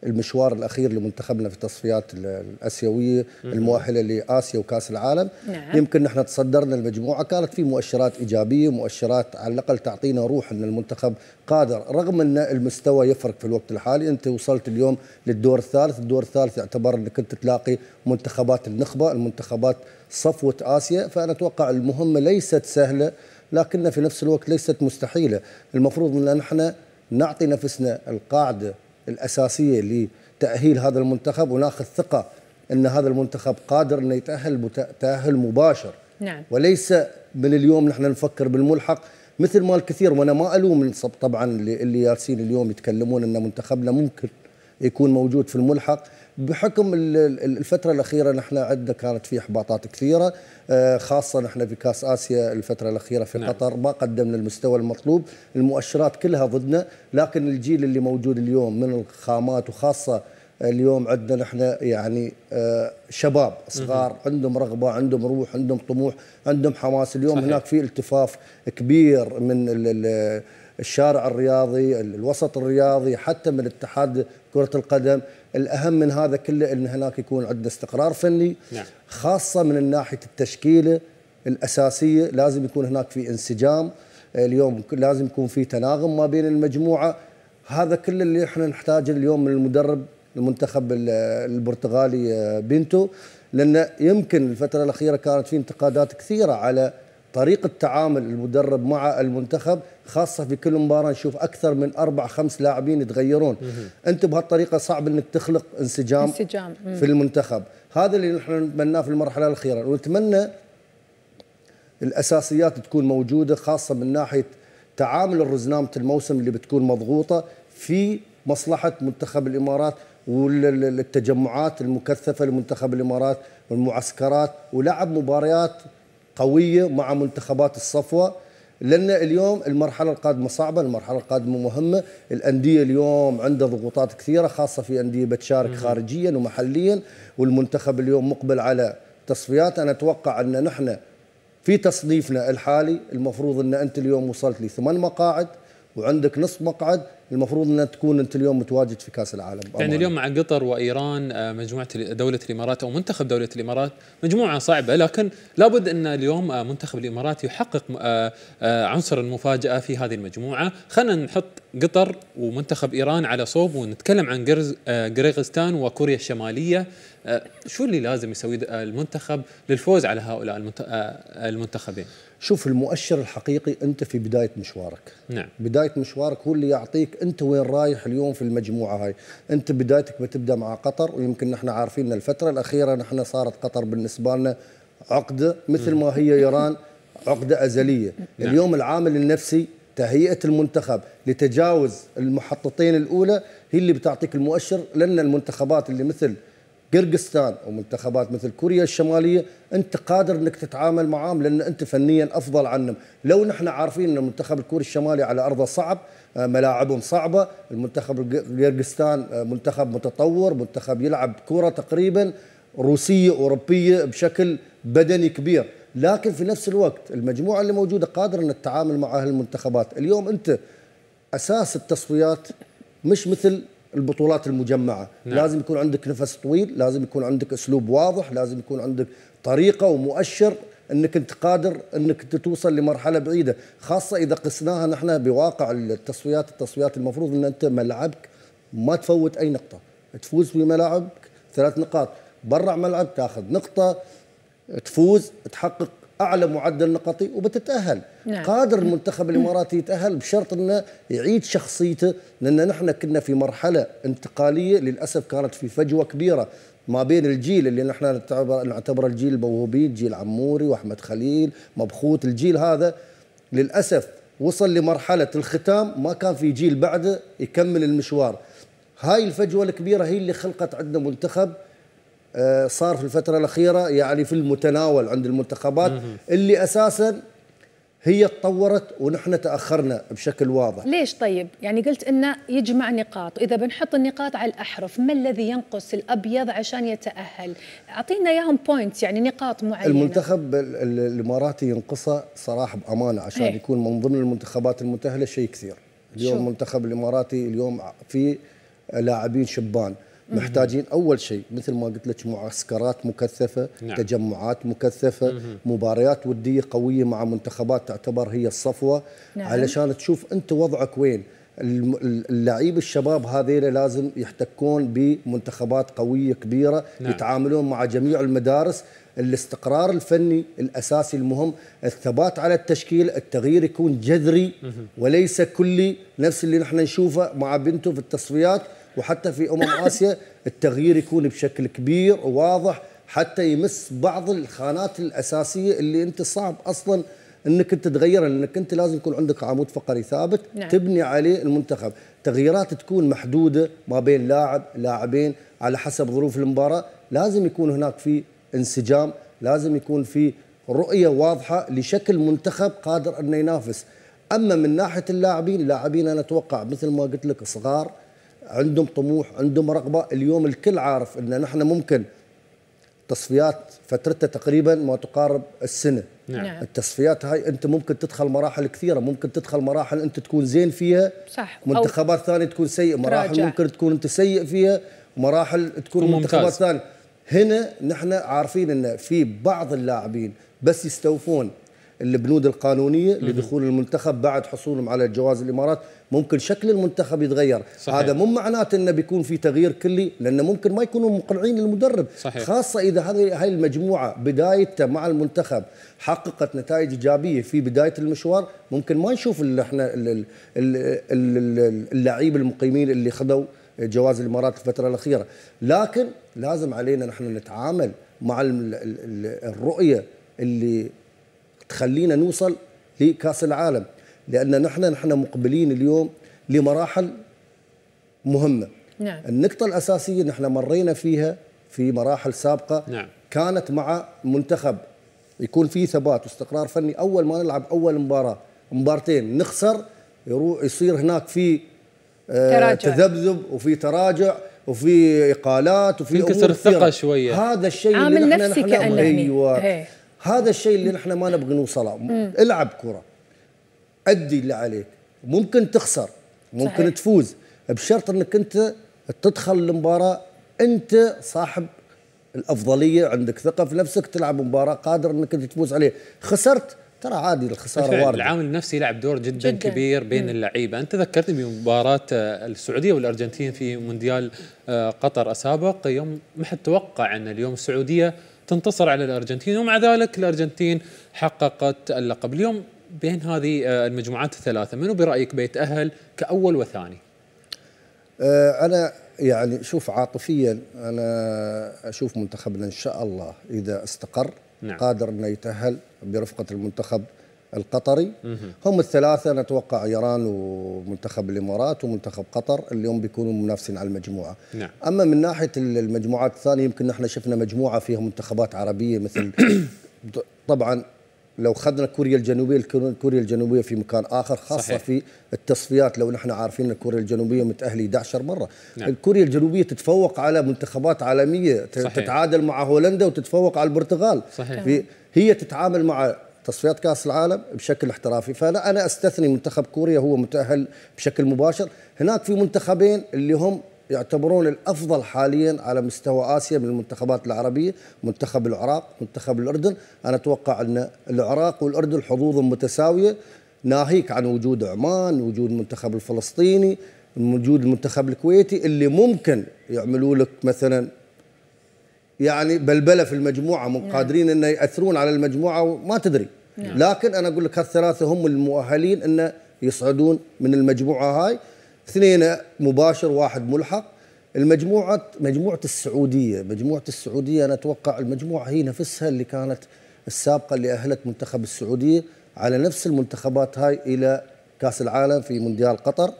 S6: المشوار الاخير لمنتخبنا في التصفيات الاسيويه المؤهله لاسيا وكاس العالم نعم. يمكن نحن تصدرنا المجموعه كانت في مؤشرات ايجابيه مؤشرات على الاقل تعطينا روح ان المنتخب قادر رغم ان المستوى يفرق في الوقت الحالي انت وصلت اليوم للدور الثالث الدور الثالث يعتبر انك انت تلاقي منتخبات النخبه المنتخبات صفوه اسيا فانا اتوقع المهمه ليست سهله لكنها في نفس الوقت ليست مستحيله المفروض ان احنا نعطي نفسنا القاعده الاساسيه لتاهيل هذا المنتخب وناخذ ثقه ان هذا المنتخب قادر انه يتاهل تاهل مباشر نعم. وليس من اليوم نحن نفكر بالملحق مثل ما الكثير وانا ما الوم من طبعا اللي ياسين اليوم يتكلمون ان منتخبنا ممكن يكون موجود في الملحق بحكم الفترة الأخيرة نحن عندنا كانت في إحباطات كثيرة آه، خاصة نحن في كاس آسيا الفترة الأخيرة في نعم. قطر ما قدمنا المستوى المطلوب المؤشرات كلها ضدنا لكن الجيل اللي موجود اليوم من الخامات وخاصة اليوم عندنا نحن يعني آه، شباب صغار عندهم رغبه عندهم روح عندهم طموح عندهم حماس اليوم صحيح. هناك في التفاف كبير من الشارع الرياضي الوسط الرياضي حتى من اتحاد كرة القدم الأهم من هذا كله أن هناك يكون عندنا استقرار فني نعم. خاصة من ناحية التشكيلة الأساسية لازم يكون هناك في انسجام اليوم لازم يكون في تناغم ما بين المجموعة هذا كل اللي احنا نحتاجه اليوم من المدرب المنتخب البرتغالي آه، بنتو لأن يمكن الفترة الأخيرة كانت في انتقادات كثيرة على طريقه تعامل المدرب مع المنتخب خاصه في كل مباراه نشوف اكثر من اربع خمس لاعبين يتغيرون انت بهالطريقه صعب انك تخلق انسجام,
S1: انسجام. في
S6: المنتخب هذا اللي نحن نتمناه في المرحله الاخيره ونتمنى الاساسيات تكون موجوده خاصه من ناحيه تعامل الرزنامه الموسم اللي بتكون مضغوطه في مصلحه منتخب الامارات والتجمعات المكثفه لمنتخب الامارات والمعسكرات ولعب مباريات قويه مع منتخبات الصفوه لان اليوم المرحله القادمه صعبه، المرحله القادمه مهمه، الانديه اليوم عندها ضغوطات كثيره خاصه في انديه بتشارك خارجيا ومحليا والمنتخب اليوم مقبل على تصفيات، انا اتوقع ان نحن في تصنيفنا الحالي المفروض ان انت اليوم وصلت لثمان مقاعد وعندك نصف مقعد المفروض انها تكون انت اليوم متواجد في كاس العالم يعني أمان.
S2: اليوم مع قطر وايران آه، مجموعه دوله الامارات او منتخب دوله الامارات مجموعه صعبه لكن لابد ان اليوم آه، منتخب الامارات يحقق آه، عنصر المفاجاه في هذه المجموعه خلينا نحط قطر ومنتخب ايران على صوب ونتكلم عن قرغستان وكوريا الشماليه شو اللي لازم يسويه المنتخب للفوز على هؤلاء المنتخبين
S6: شوف المؤشر الحقيقي انت في بدايه مشوارك نعم بدايه مشوارك هو اللي يعطيك انت وين رايح اليوم في المجموعه هاي انت بدايتك بتبدا مع قطر ويمكن نحن عارفين الفتره الاخيره نحن صارت قطر بالنسبه لنا عقده مثل ما هي ايران عقده ازليه نعم. اليوم العامل النفسي تهيئه المنتخب لتجاوز المحطتين الاولى هي اللي بتعطيك المؤشر لان المنتخبات اللي مثل قرقستان ومنتخبات مثل كوريا الشماليه انت قادر انك تتعامل معاهم لان انت فنيا افضل عنهم، لو نحن عارفين ان المنتخب الكوري الشمالي على ارضه صعب، آه، ملاعبهم صعبه، المنتخب قرقستان آه، منتخب متطور، منتخب يلعب كره تقريبا روسيه اوروبيه بشكل بدني كبير، لكن في نفس الوقت المجموعه اللي موجوده قادر ان تتعامل مع هالمنتخبات، اليوم انت اساس التصفيات مش مثل البطولات المجمعه نعم. لازم يكون عندك نفس طويل لازم يكون عندك اسلوب واضح لازم يكون عندك طريقه ومؤشر انك انت قادر انك انت توصل لمرحله بعيده خاصه اذا قسناها نحن بواقع التصفيات التصفيات المفروض ان انت ملعبك ما تفوت اي نقطه تفوز في ملاعبك ثلاث نقاط برا ملعب تاخذ نقطه تفوز تحقق اعلى معدل نقطي وبتتاهل نعم. قادر المنتخب الاماراتي يتاهل بشرط انه يعيد شخصيته لان نحن كنا في مرحله انتقاليه للاسف كانت في فجوه كبيره ما بين الجيل اللي نحن نعتبره الجيل الموهوبين جيل عموري واحمد خليل مبخوت الجيل هذا للاسف وصل لمرحله الختام ما كان في جيل بعده يكمل المشوار هاي الفجوه الكبيره هي اللي خلقت عندنا منتخب آه، صار في الفترة الأخيرة يعني في المتناول عند المنتخبات اللي أساساً هي تطورت ونحن تاخرنا بشكل واضح
S1: ليش طيب يعني قلت انه يجمع نقاط اذا بنحط النقاط على الاحرف ما الذي ينقص الابيض عشان يتاهل اعطينا اياهم بوينتس يعني نقاط معينه المنتخب
S6: الاماراتي ينقصه صراحه بامانه عشان هي. إيه. يكون من ضمن المنتخبات المتاهله شيء كثير اليوم المنتخب الاماراتي اليوم في لاعبين شبان محتاجين اول شيء مثل ما قلت لك معسكرات مكثفه نعم. تجمعات مكثفه مم. مباريات وديه قويه مع منتخبات تعتبر هي الصفوه نعم. علشان تشوف انت وضعك وين اللعيب الشباب هذيل لازم يحتكون بمنتخبات قويه كبيره نعم. يتعاملون مع جميع المدارس الاستقرار الفني الاساسي المهم الثبات على التشكيل التغيير يكون جذري وليس كلي نفس اللي نحن نشوفه مع بنته في التصفيات وحتى في أمم آسيا التغيير يكون بشكل كبير وواضح حتى يمس بعض الخانات الأساسية اللي أنت صعب أصلاً انك انت تغيرها لانك انت لازم يكون عندك عمود فقري ثابت نعم. تبني عليه المنتخب، تغييرات تكون محدوده ما بين لاعب لاعبين على حسب ظروف المباراه، لازم يكون هناك في انسجام، لازم يكون في رؤيه واضحه لشكل منتخب قادر انه ينافس. اما من ناحيه اللاعبين، اللاعبين انا اتوقع مثل ما قلت لك صغار عندهم طموح عندهم رغبه اليوم الكل عارف ان نحن ممكن تصفيات فترتها تقريبا ما تقارب السنه
S3: نعم.
S1: نعم.
S6: التصفيات هاي انت ممكن تدخل مراحل كثيره ممكن تدخل مراحل انت تكون زين فيها صح منتخبات ثانيه تكون سيء مراحل راجع. ممكن تكون انت سيء فيها مراحل تكون منتخبات ثانيه هنا نحن عارفين ان في بعض اللاعبين بس يستوفون البنود القانونيه لدخول المنتخب بعد حصولهم على جواز الامارات ممكن شكل المنتخب يتغير صحيح. هذا مو معناته انه بيكون في تغيير كلي لانه ممكن ما يكونوا مقنعين المدرب صحيح. خاصه اذا هذه هاي المجموعه بدايتها مع المنتخب حققت نتائج ايجابيه في بدايه المشوار ممكن ما نشوف اللي احنا اللعيبه المقيمين اللي خذوا جواز الامارات الفتره الاخيره لكن لازم علينا نحن نتعامل مع الرؤيه اللي تخلينا نوصل لكاس العالم لان نحن نحن مقبلين اليوم لمراحل مهمه نعم. النقطه الاساسيه نحن مرينا فيها في مراحل سابقه نعم. كانت مع منتخب يكون في ثبات واستقرار فني اول ما نلعب اول مباراه مبارتين نخسر يروح يصير هناك في آه تذبذب وفي تراجع وفي اقالات وفي تنكسر الثقه شويه هذا الشيء عامل نفسي كانه ايوه إيه. هذا الشيء اللي نحن ما نبغي نوصله العب كره ادي اللي عليك ممكن تخسر ممكن صحيح. تفوز بشرط انك انت تدخل المباراه انت صاحب الافضليه عندك ثقه في نفسك تلعب مباراه قادر انك انت تفوز عليه خسرت ترى عادي الخساره وارده
S2: العامل النفسي يلعب دور جدا, جداً. كبير بين اللعيبه انت ذكرتني بمباراه آه، السعوديه والارجنتين في مونديال آه، قطر السابق يوم ما حد توقع ان اليوم السعوديه تنتصر على الارجنتين ومع ذلك الارجنتين حققت اللقب اليوم بين هذه آه، المجموعات الثلاثه منو برايك بيتاهل كاول وثاني
S6: آه، انا يعني شوف عاطفيا انا اشوف منتخبنا ان شاء الله اذا استقر نعم. قادر انه يتاهل برفقه المنتخب القطري هم الثلاثه نتوقع ايران ومنتخب الامارات ومنتخب قطر اليوم بيكونوا منافسين على المجموعه نعم. اما من ناحيه المجموعات الثانيه يمكن احنا شفنا مجموعه فيها منتخبات عربيه مثل طبعا لو خذنا كوريا الجنوبيه كوريا الجنوبيه في مكان اخر خاصه صحيح. في التصفيات لو نحن عارفين ان كوريا الجنوبيه متاهله 11 مره نعم. كوريا الجنوبيه تتفوق على منتخبات عالميه صحيح. تتعادل مع هولندا وتتفوق على البرتغال صحيح. هي تتعامل مع تصفيات كاس العالم بشكل احترافي فلا انا استثني منتخب كوريا هو متاهل بشكل مباشر هناك في منتخبين اللي هم يعتبرون الافضل حاليا على مستوى اسيا من المنتخبات العربيه منتخب العراق منتخب الاردن انا اتوقع ان العراق والاردن حظوظهم متساويه ناهيك عن وجود عمان وجود المنتخب الفلسطيني وجود المنتخب الكويتي اللي ممكن يعملوا لك مثلا يعني بلبله في المجموعه من نعم. قادرين انه ياثرون على المجموعه وما تدري نعم. نعم. لكن انا اقول لك هالثلاثه هم المؤهلين انه يصعدون من المجموعه هاي اثنين مباشر واحد ملحق المجموعه مجموعه السعوديه مجموعه السعوديه انا اتوقع المجموعه هي نفسها اللي كانت السابقه اللي اهلت منتخب السعوديه على نفس المنتخبات هاي الى كاس العالم في مونديال قطر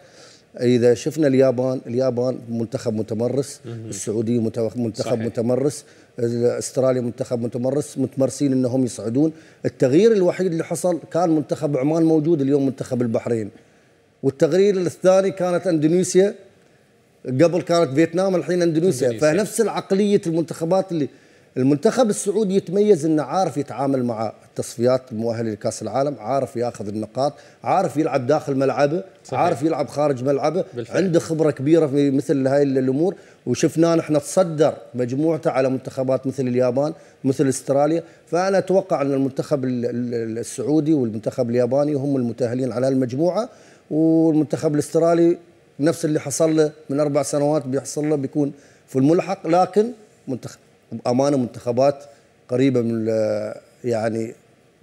S6: اذا شفنا اليابان اليابان منتخب متمرس السعوديه منتخب صحيح. متمرس استراليا منتخب متمرس متمرسين انهم يصعدون التغيير الوحيد اللي حصل كان منتخب عمان موجود اليوم منتخب البحرين والتغيير الثاني كانت اندونيسيا قبل كانت فيتنام الحين اندونيسيا, أندونيسيا. فنفس العقليه المنتخبات اللي المنتخب السعودي يتميز انه عارف يتعامل مع التصفيات المؤهله لكاس العالم، عارف ياخذ النقاط، عارف يلعب داخل ملعبه، صحيح. عارف يلعب خارج ملعبه، بالفعل. عنده خبره كبيره في مثل هاي الامور، وشفناه نحن تصدر مجموعته على منتخبات مثل اليابان، مثل استراليا، فانا اتوقع ان المنتخب السعودي والمنتخب الياباني هم المتاهلين على المجموعه، والمنتخب الاسترالي نفس اللي حصل له من اربع سنوات بيحصل له بيكون في الملحق، لكن منتخب امانه منتخبات قريبه من يعني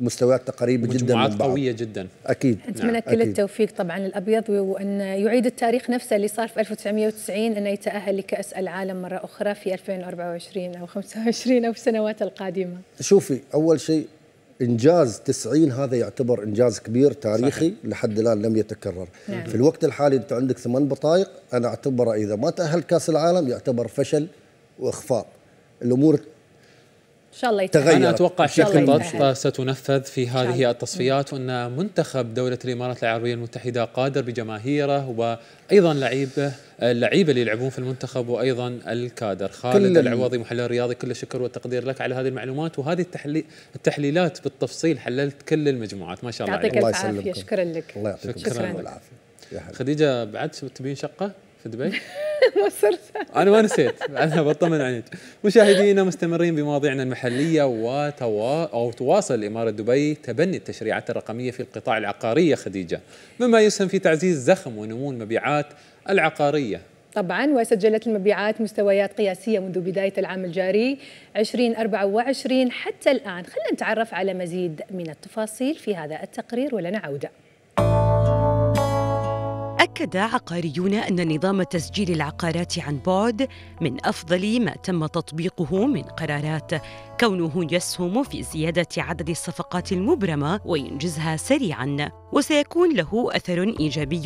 S6: مستويات قريبه جدا من بعض قويه جدا اكيد نتمنى نعم. كل أكيد.
S1: التوفيق طبعا للابيض وان يعيد التاريخ نفسه اللي صار في 1990 انه يتاهل لكاس العالم مره اخرى في 2024 او 25 او السنوات القادمه
S6: شوفي اول شيء انجاز 90 هذا يعتبر انجاز كبير تاريخي صحيح. لحد الان لم يتكرر نعم. في الوقت الحالي انت عندك ثمان بطايق انا اعتبره اذا ما تاهل كاس العالم يعتبر فشل واخفاق الامور ان
S1: شاء الله يتغير انا اتوقع في خطط
S2: ستنفذ في هذه التصفيات وان منتخب دوله الامارات العربيه المتحده قادر بجماهيره وايضا لعيبه اللعيبه اللي يلعبون في المنتخب وايضا الكادر خالد العوضي محلل رياضي كل الشكر والتقدير لك على هذه المعلومات وهذه التحلي التحليلات بالتفصيل حللت كل المجموعات ما شاء الله يعطيك الله يسلمك شكرا لك الله يعطيك شكرا
S7: والعافيه
S2: خديجه بعد تبين شقه في دبي
S3: ما صرت
S2: انا ما نسيت انا بطمن عليك مشاهدينا مستمرين بمواضيعنا المحليه وتوا او تواصل اماره دبي تبني التشريعات الرقميه في القطاع العقاريه خديجه مما يسهم في تعزيز زخم ونمو المبيعات العقاريه
S1: طبعا وسجلت المبيعات مستويات قياسية منذ بداية العام الجاري 2024 حتى الآن خلينا نتعرف على مزيد من التفاصيل في هذا التقرير ولنا عودة
S4: أكد عقاريون أن نظام تسجيل العقارات عن بعد من أفضل ما تم تطبيقه من قرارات كونه يسهم في زيادة عدد الصفقات المبرمة وينجزها سريعاً وسيكون له أثر إيجابي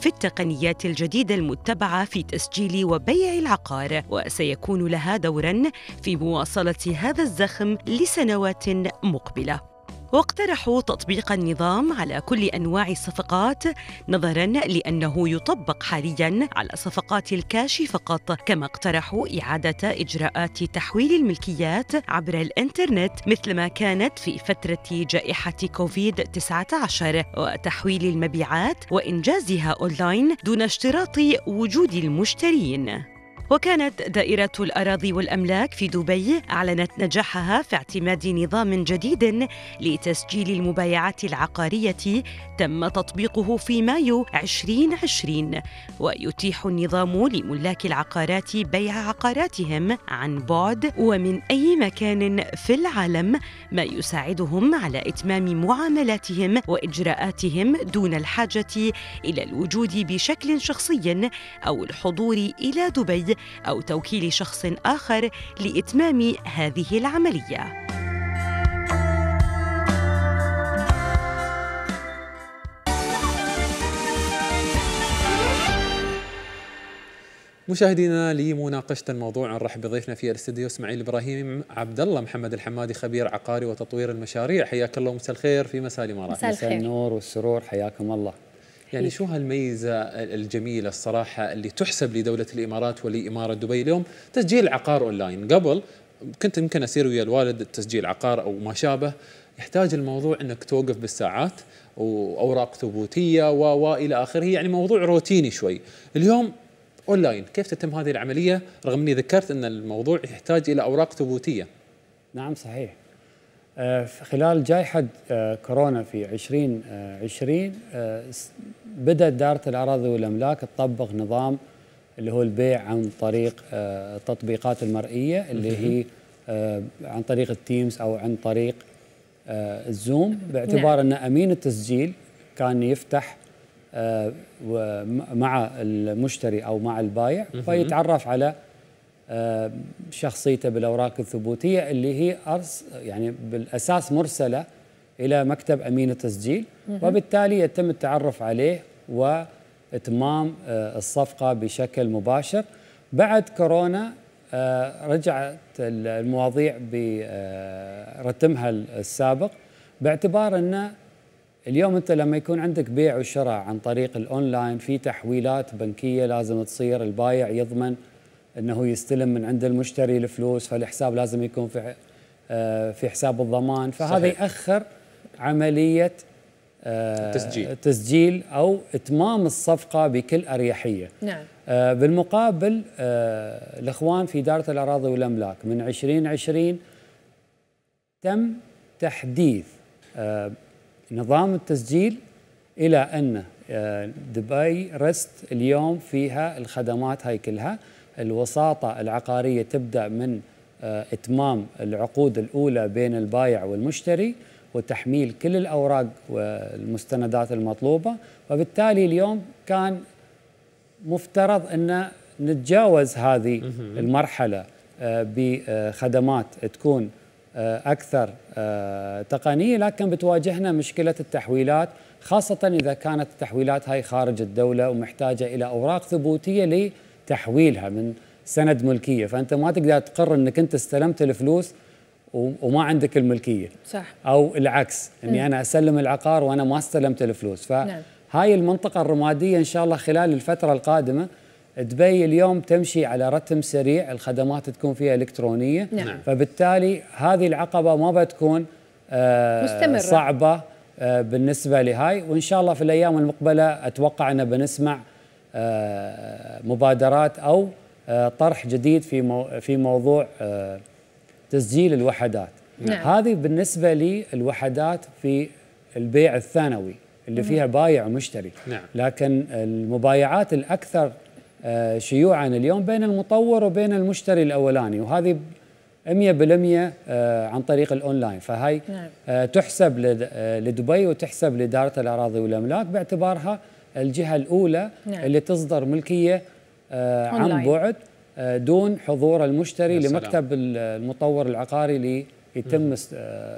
S4: في التقنيات الجديدة المتبعة في تسجيل وبيع العقار وسيكون لها دوراً في مواصلة هذا الزخم لسنوات مقبلة واقترحوا تطبيق النظام على كل أنواع الصفقات نظرا لأنه يطبق حاليا على صفقات الكاش فقط كما اقترحوا إعادة إجراءات تحويل الملكيات عبر الإنترنت مثلما كانت في فترة جائحة كوفيد 19 وتحويل المبيعات وإنجازها أونلاين دون اشتراط وجود المشترين وكانت دائرة الأراضي والأملاك في دبي أعلنت نجاحها في اعتماد نظام جديد لتسجيل المبايعات العقارية تم تطبيقه في مايو 2020 ويتيح النظام لملاك العقارات بيع عقاراتهم عن بعد ومن أي مكان في العالم ما يساعدهم على إتمام معاملاتهم وإجراءاتهم دون الحاجة إلى الوجود بشكل شخصي أو الحضور إلى دبي أو توكيل شخص آخر لإتمام هذه العملية.
S2: مشاهدينا لمناقشه الموضوع نرحب بضيفنا في الاستديو اسماعيل ابراهيم عبد الله محمد الحمادي خبير عقاري وتطوير المشاريع حياك الله ومساء الخير في مساء الامارات مساء النور والسرور حياكم الله يعني شو هالميزة الجميلة الصراحة اللي تحسب لدولة الإمارات ولإمارة دبي اليوم تسجيل عقار أونلاين قبل كنت يمكن أسير ويا الوالد تسجيل عقار أو ما شابه يحتاج الموضوع انك توقف بالساعات واوراق ثبوتيه والى اخره يعني موضوع روتيني شوي اليوم اونلاين كيف تتم هذه العمليه رغم اني ذكرت ان الموضوع يحتاج الى اوراق ثبوتيه
S8: نعم صحيح آه، خلال جائحه آه، كورونا في 2020 بدأت إدارة الأراضي والأملاك تطبق نظام اللي هو البيع عن طريق آه، التطبيقات المرئية اللي هي آه، عن طريق التيمز أو عن طريق آه، الزوم نعم. باعتبار نعم. أن أمين التسجيل كان يفتح مع المشتري أو مع البايع فيتعرف على شخصيته بالأوراق الثبوتية اللي هي أرس يعني بالأساس مرسلة إلى مكتب أمين التسجيل وبالتالي يتم التعرف عليه وإتمام آه، الصفقة بشكل مباشر بعد كورونا آه، رجعت المواضيع برتمها آه، السابق باعتبار أن اليوم أنت لما يكون عندك بيع وشراء عن طريق الأونلاين في تحويلات بنكية لازم تصير البايع يضمن أنه يستلم من عند المشتري الفلوس فالحساب لازم يكون في في حساب الضمان فهذا يأخر عمليه آه، تسجيل تسجيل او اتمام الصفقه بكل اريحيه نعم آه، بالمقابل آه، الاخوان في اداره الاراضي والاملاك من 2020 تم تحديث نظام التسجيل الى ان دبي رست اليوم فيها الخدمات هاي كلها الوساطه العقاريه تبدا من اتمام العقود الاولى بين البايع والمشتري وتحميل كل الأوراق والمستندات المطلوبة وبالتالي اليوم كان مفترض أن نتجاوز هذه المرحلة آه، بخدمات تكون آه، أكثر آه، تقنية لكن بتواجهنا مشكلة التحويلات خاصة إذا كانت التحويلات هاي خارج الدولة ومحتاجة إلى أوراق ثبوتية لتحويلها من سند ملكية فأنت ما تقدر تقر أنك أنت استلمت الفلوس وما عندك الملكيه صح او العكس اني م. انا اسلم العقار وانا ما استلمت الفلوس فهاي نعم. المنطقه الرماديه ان شاء الله خلال الفتره القادمه دبي اليوم تمشي على رتم سريع الخدمات تكون فيها الكترونيه نعم. نعم. فبالتالي هذه العقبه ما بتكون آه، مستمرة. صعبه آه، بالنسبه لهاي وان شاء الله في الايام المقبله اتوقع ان بنسمع آه، مبادرات او طرح جديد في في موضوع تسجيل الوحدات نعم. هذه بالنسبة للوحدات في البيع الثانوي اللي نعم. فيها بايع ومشتري نعم. لكن المبايعات الأكثر آه، شيوعا اليوم بين المطور وبين المشتري الأولاني وهذه 100% آه، عن طريق الاونلاين فهي نعم. آه، تحسب لدبي وتحسب لاداره الاراضي والاملاك باعتبارها الجهه الاولى نعم. اللي تصدر ملكيه عن بعد دون حضور المشتري لمكتب المطور العقاري لي يتم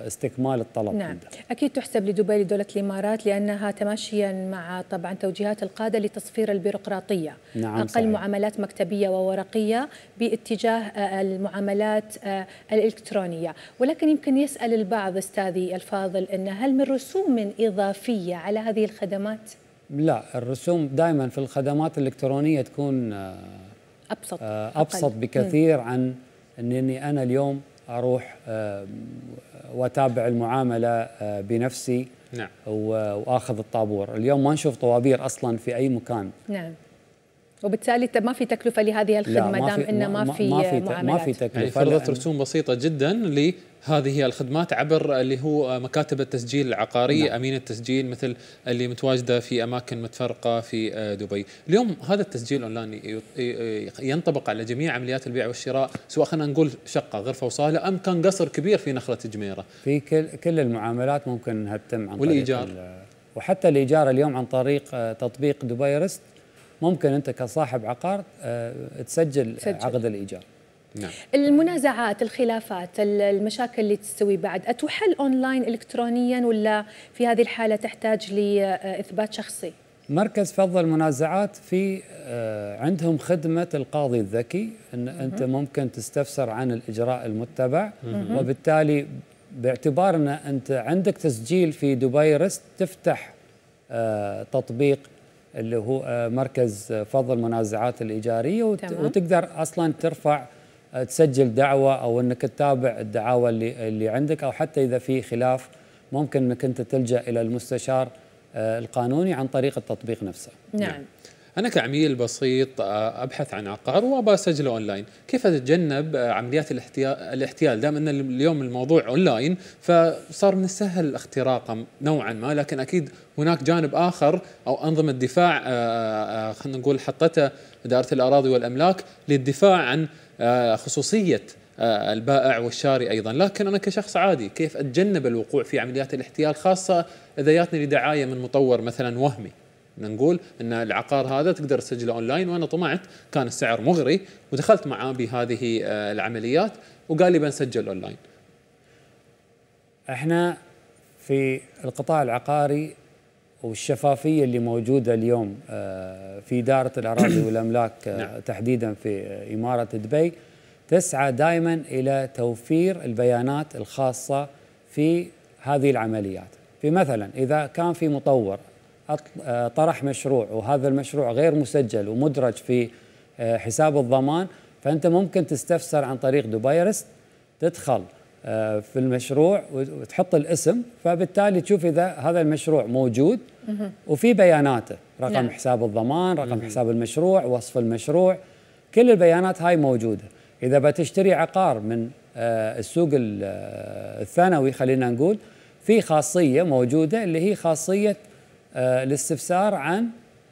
S8: استكمال الطلب نعم عنده.
S1: أكيد تحسب لدبي لدولة الإمارات لأنها تماشيا مع طبعا توجيهات القادة لتصفير البيروقراطية نعم أقل صحيح. معاملات مكتبية وورقية باتجاه آه، المعاملات آه، الإلكترونية ولكن يمكن يسأل البعض أستاذي الفاضل أن هل من رسوم إضافية على هذه الخدمات؟
S8: لا الرسوم دائما في الخدمات الإلكترونية تكون آه،
S1: ابسط آه،
S8: ابسط أقل. طيب. بكثير عن انني انا اليوم اروح واتابع المعامله آه، بنفسي نعم. واخذ الطابور اليوم ما نشوف طوابير اصلا في اي مكان
S1: نعم وبالتالي ما في تكلفه لهذه الخدمه دام ان ما في ما في ما في تكلفه
S2: يعني فرضت رسوم بسيطه جدا لهذه الخدمات عبر اللي هو مكاتب التسجيل العقاري نعم. امين التسجيل مثل اللي متواجده في اماكن متفرقه في آه، دبي اليوم هذا التسجيل اونلاين ينطبق على جميع عمليات البيع والشراء سواء خلينا نقول شقه غرفه وصاله ام كان قصر كبير في نخله جميره في كل كل المعاملات ممكن انها تتم عن طريق والايجار وحتى
S8: الايجار اليوم عن طريق آه، تطبيق دبي رست ممكن انت كصاحب عقار آه، تسجل سجل. عقد الايجار
S1: نعم. المنازعات الخلافات المشاكل اللي تستوي بعد أتحل أونلاين إلكترونيا ولا في هذه الحالة تحتاج لإثبات آه، شخصي
S8: مركز فض المنازعات في آه، عندهم خدمة القاضي الذكي أن أنت ممكن تستفسر عن الإجراء المتبع وبالتالي باعتبارنا أنت عندك تسجيل في دبي رست تفتح تطبيق اللي هو آه، مركز آه، فض المنازعات الإيجارية
S7: وتقدر
S8: أصلا ترفع آه، تسجل دعوة أو أنك تتابع الدعاوى اللي, اللي عندك أو حتى إذا في خلاف ممكن أنك أنت تلجأ إلى المستشار
S2: القانوني عن طريق التطبيق نفسه نعم, نعم. انا كعميل بسيط آه، ابحث عن عقار وابى اسجله اونلاين كيف اتجنب آه، عمليات الاحتيال دام ان اليوم الموضوع اونلاين فصار من السهل اختراقه نوعا ما لكن اكيد هناك جانب اخر او انظمه دفاع آه، خلينا نقول حطتها اداره الاراضي والاملاك للدفاع عن خصوصيه البائع والشاري ايضا لكن انا كشخص عادي كيف اتجنب الوقوع في عمليات الاحتيال خاصه اذا جاتني لدعايه من مطور مثلا وهمي نقول ان العقار هذا تقدر تسجله اونلاين وانا طمعت كان السعر مغري ودخلت معاه بهذه آه، العمليات وقال لي بنسجل اونلاين. احنا في القطاع العقاري
S8: والشفافيه اللي موجوده اليوم آه، في اداره الاراضي والاملاك آه، نعم. تحديدا في اماره دبي تسعى دائما الى توفير البيانات الخاصه في هذه العمليات. في مثلا اذا كان في مطور آه، طرح مشروع وهذا المشروع غير مسجل ومدرج في آه، حساب الضمان فانت ممكن تستفسر عن طريق دوبايرست تدخل آه، في المشروع وتحط الاسم فبالتالي تشوف اذا هذا المشروع موجود وفي بياناته رقم نعم. حساب الضمان رقم حساب المشروع وصف المشروع كل البيانات هاي موجوده اذا بتشتري عقار من السوق الثانوي خلينا نقول في خاصيه موجوده اللي هي خاصيه آه، الاستفسار عن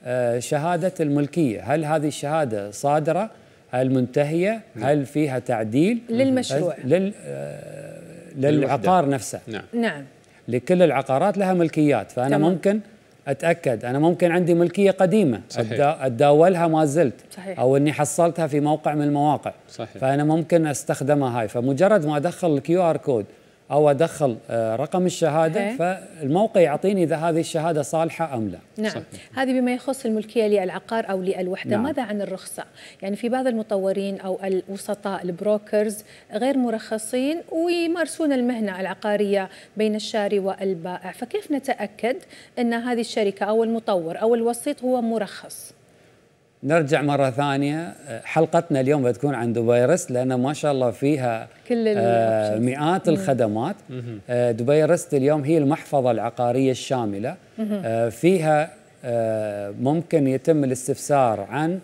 S8: آه، شهادة الملكية هل هذه الشهادة صادرة هل منتهية هل فيها تعديل للمشروع لل... آه، للعقار نفسه نعم. نعم. لكل العقارات لها ملكيات فأنا تمام. ممكن اتاكد انا ممكن عندي ملكيه قديمه صحيح. اتداولها ما زلت صحيح. او اني حصلتها في موقع من المواقع صحيح. فانا ممكن استخدمها هاي فمجرد ما ادخل الكيو ار كود او ادخل آه، رقم الشهاده هي. فالموقع يعطيني اذا هذه الشهاده صالحه ام لا نعم صحيح.
S1: هذه بما يخص الملكيه للعقار او للوحده نعم. ماذا عن الرخصه يعني في بعض المطورين او الوسطاء البروكرز غير مرخصين ويمارسون المهنه العقاريه بين الشاري والبائع فكيف نتاكد ان هذه الشركه او المطور او الوسيط هو مرخص
S8: نرجع مرة ثانية أه، حلقتنا اليوم بتكون عن دبي رست لأن ما شاء الله فيها
S1: كل آه مئات الخدمات
S8: آه دبي رست اليوم هي المحفظة العقارية الشاملة آه فيها آه ممكن يتم الاستفسار عن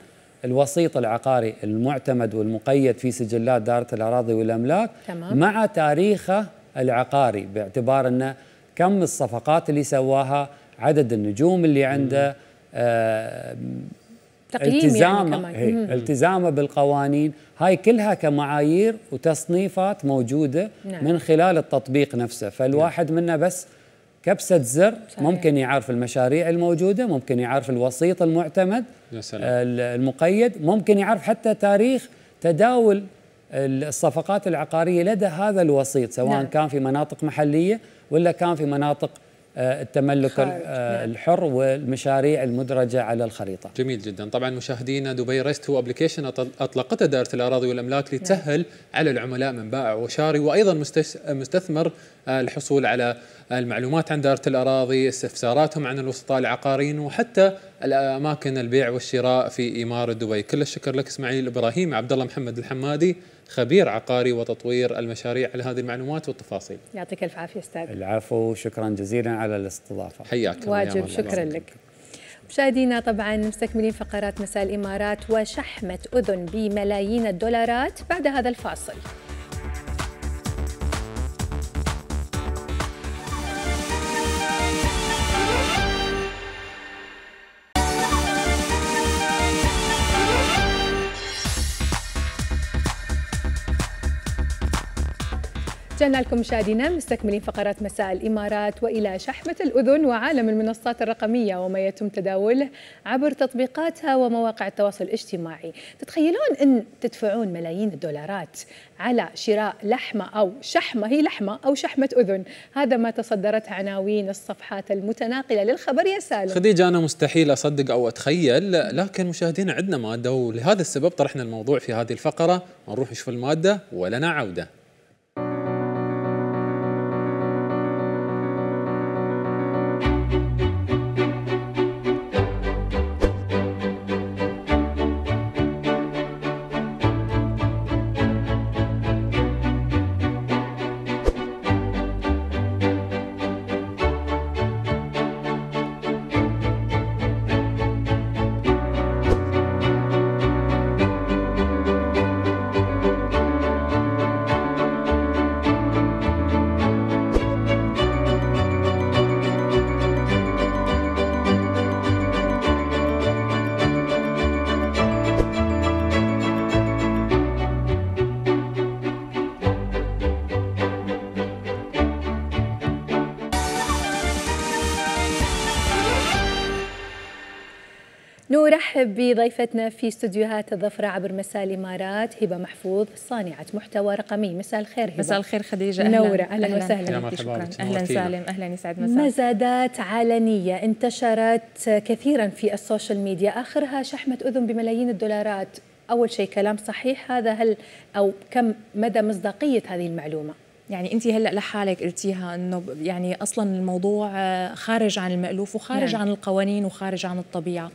S8: الوسيط العقاري المعتمد والمقيد في سجلات دارة الأراضي والأملاك تمام. مع تاريخه العقاري باعتبار أنه كم الصفقات اللي سواها عدد النجوم اللي عنده آه التزامه يعني كمان. هي إيه، التزامه بالقوانين هاي كلها كمعايير وتصنيفات موجوده نعم. من خلال التطبيق نفسه فالواحد نعم. منا بس كبسه زر صحيح. ممكن يعرف المشاريع الموجوده ممكن يعرف الوسيط المعتمد يا سلام. آه، المقيد ممكن يعرف حتى تاريخ تداول الصفقات العقاريه لدى هذا الوسيط سواء نعم. كان في مناطق محليه ولا كان في مناطق آه، التملك آه، نعم. الحر والمشاريع المدرجة على
S2: الخريطة جميل جدا طبعا مشاهدينا دبي ريست هو أبليكيشن أطلقته دائرة الأراضي والأملاك نعم. لتسهل على العملاء من بائع وشاري وأيضا مستثمر آه، الحصول على المعلومات عن دائرة الأراضي استفساراتهم عن الوسطاء العقاريين وحتى الأماكن البيع والشراء في إمارة دبي كل الشكر لك إسماعيل إبراهيم عبد الله محمد الحمادي خبير عقاري وتطوير المشاريع على هذه المعلومات والتفاصيل
S1: يعطيك الف عافيه استاذ
S2: العفو شكرا جزيلا على الاستضافه حياك واجب
S1: شكرا لك مشاهدينا طبعا مستكملين فقرات مساء الامارات وشحمه اذن بملايين الدولارات بعد هذا الفاصل رجعنا لكم مشاهدينا مستكملين فقرات مساء الإمارات وإلى شحمة الأذن وعالم المنصات الرقمية وما يتم تداوله عبر تطبيقاتها ومواقع التواصل الاجتماعي تتخيلون أن تدفعون ملايين الدولارات على شراء لحمة أو شحمة هي لحمة أو شحمة أذن هذا ما تصدرت عناوين الصفحات المتناقلة للخبر يا سالم
S2: خديجة أنا مستحيل أصدق أو أتخيل لكن مشاهدينا عندنا مادة ولهذا السبب طرحنا الموضوع في هذه الفقرة نروح نشوف المادة ولنا عودة
S1: ارحب بضيفتنا في استديوهات الظفره عبر مساء الامارات هبه محفوظ صانعه محتوى رقمي مساء الخير هبه مساء الخير خديجه اهلا نوره اهلا, أهلا وسهلا شكرا اهلا سالم اهلا يسعد مساء مزادات علنيه انتشرت كثيرا في السوشيال ميديا اخرها شحمه اذن بملايين الدولارات اول
S9: شيء كلام صحيح هذا هل او كم مدى مصداقيه هذه المعلومه يعني انت هلا لحالك قلتيها انه يعني اصلا الموضوع خارج عن المالوف وخارج يعني. عن القوانين وخارج عن الطبيعه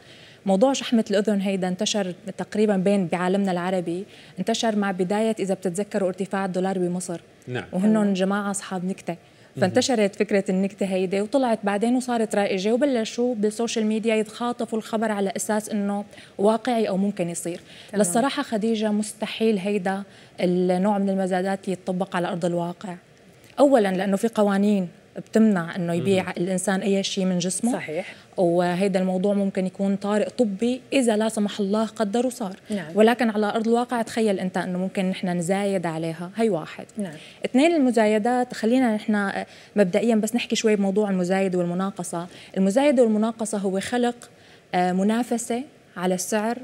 S9: موضوع شحمة الأذن هيدا انتشر تقريبا بين بعالمنا العربي انتشر مع بداية إذا بتتذكروا ارتفاع الدولار بمصر
S3: نعم وهنن
S9: جماعة أصحاب نكتة فانتشرت فكرة النكتة هيدي وطلعت بعدين وصارت رائجة وبلشوا بالسوشيال ميديا يتخاطفوا الخبر على أساس أنه واقعي أو ممكن يصير تمام. للصراحة خديجة مستحيل هيدا النوع من المزادات يتطبق على أرض الواقع أولا لأنه في قوانين بتمنع انه يبيع مم. الانسان اي شيء من جسمه صحيح وهذا الموضوع ممكن يكون طارئ طبي اذا لا سمح الله قدر وصار نعم. ولكن على ارض الواقع تخيل انت انه ممكن نحن نزايد عليها هي واحد نعم. اثنين المزايدات خلينا نحن آه، مبدئيا بس نحكي شوي بموضوع المزايد والمناقصه المزايد والمناقصه هو خلق آه، منافسه على السعر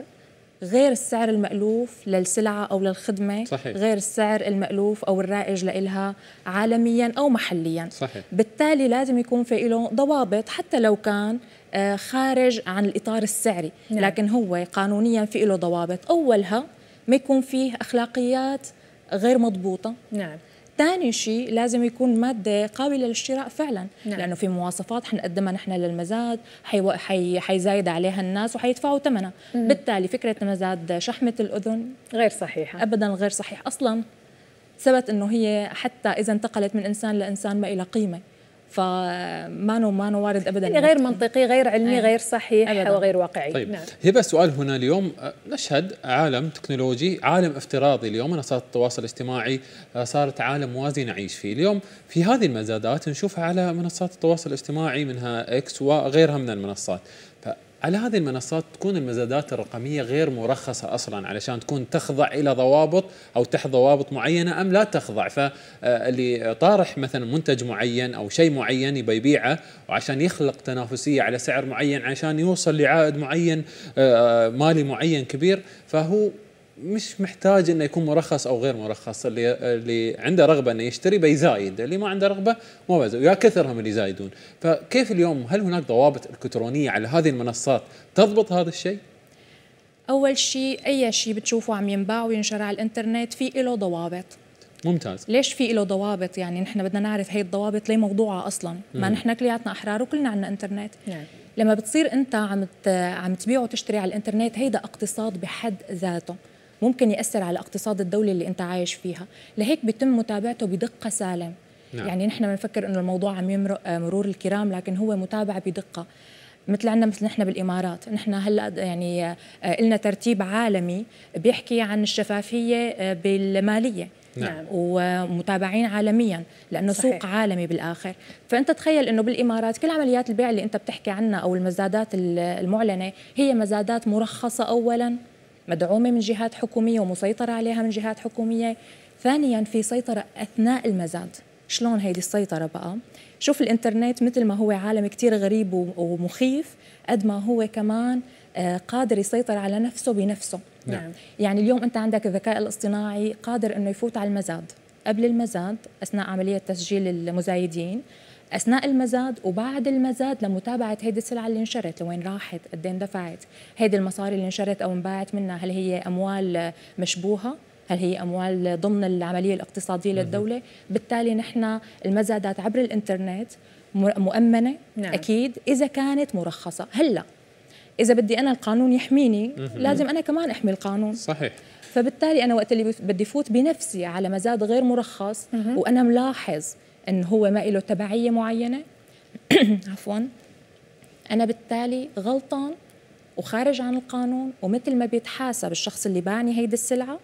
S9: غير السعر المألوف للسلعة أو للخدمة صحيح. غير السعر المألوف أو الرائج لإلها عالميا أو محليا صحيح. بالتالي لازم يكون في له ضوابط حتى لو كان آه، خارج عن الإطار السعري نعم. لكن هو قانونيا في له ضوابط أولها ما يكون فيه أخلاقيات غير مضبوطة نعم ثاني شيء لازم يكون مادة قابلة للشراء فعلا نعم. لأنه في مواصفات حنقدمها نحن للمزاد حي... حي... حيزايد عليها الناس وحيدفعوا ثمنها بالتالي فكرة مزاد شحمة الأذن غير صحيحة أبدا غير صحيح أصلا ثبت أنه هي حتى إذا انتقلت من إنسان لإنسان ما إلى قيمة فما ما نو وارد ابدا يعني غير منطقي غير علمي إيه، غير صحيح أبداً. وغير واقعي طيب نعم.
S2: هبه سؤال هنا اليوم أه، نشهد عالم تكنولوجي عالم افتراضي اليوم منصات التواصل الاجتماعي أه، صارت عالم موازي نعيش فيه اليوم في هذه المزادات نشوفها على منصات التواصل الاجتماعي منها اكس وغيرها من المنصات على هذه المنصات تكون المزادات الرقمية غير مرخصة أصلا علشان تكون تخضع إلى ضوابط أو تحت ضوابط معينة أم لا تخضع فاللي طارح مثلا منتج معين أو شيء معين يبي يبيعه وعشان يخلق تنافسية على سعر معين عشان يوصل لعائد معين آه، مالي معين كبير فهو مش محتاج انه يكون مرخص او غير مرخص اللي اللي عنده رغبه انه يشتري بيزايد اللي ما عنده رغبه ما بيزايد ويا كثرهم اللي يزايدون فكيف اليوم هل هناك ضوابط الكترونيه على هذه المنصات تضبط هذا الشيء؟
S9: اول شيء اي شيء بتشوفه عم ينباع وينشر على الانترنت في له ضوابط ممتاز ليش في له ضوابط يعني نحن بدنا نعرف هي الضوابط ليه موضوعه اصلا ما نحن كلياتنا احرار وكلنا عندنا انترنت نعم. لما بتصير انت عم عم تبيع وتشتري على الانترنت هيدا اقتصاد بحد ذاته ممكن ياثر على اقتصاد الدوله اللي انت عايش فيها لهيك بيتم متابعته بدقه سالم نعم. يعني نحن بنفكر انه الموضوع عم يمرق آه، مرور الكرام لكن هو متابعه بدقه مثل عندنا مثل نحن بالامارات نحن هلا يعني قلنا آه، ترتيب عالمي بيحكي عن الشفافيه آه، بالماليه نعم. نعم. ومتابعين عالميا لانه صحيح. سوق عالمي بالاخر فانت تخيل انه بالامارات كل عمليات البيع اللي انت بتحكي عنها او المزادات المعلنه هي مزادات مرخصه اولا مدعومة من جهات حكومية ومسيطرة عليها من جهات حكومية ثانيا في سيطرة أثناء المزاد شلون هيدي السيطرة بقى شوف الإنترنت مثل ما هو عالم كتير غريب ومخيف قد ما هو كمان آه، قادر يسيطر على نفسه بنفسه نعم. نعم. يعني اليوم أنت عندك الذكاء الاصطناعي قادر أنه يفوت على المزاد قبل المزاد أثناء عملية تسجيل المزايدين اثناء المزاد وبعد المزاد لمتابعه هيدي السلعه اللي انشرت لوين راحت قد اندفعت هيدي المصاري اللي انشرت او انباعت منها هل هي اموال مشبوهه هل هي اموال ضمن العمليه الاقتصاديه للدوله بالتالي نحن المزادات عبر الانترنت مؤمنه نعم. اكيد اذا كانت مرخصه هلا اذا بدي انا القانون يحميني لازم انا كمان احمي القانون صحيح فبالتالي انا وقت اللي بدي فوت بنفسي على مزاد غير مرخص وانا ملاحظ انه هو ما له تبعيه معينه عفوا انا بالتالي غلطان وخارج عن القانون ومثل ما بيتحاسب الشخص اللي باعني هيدي السلعه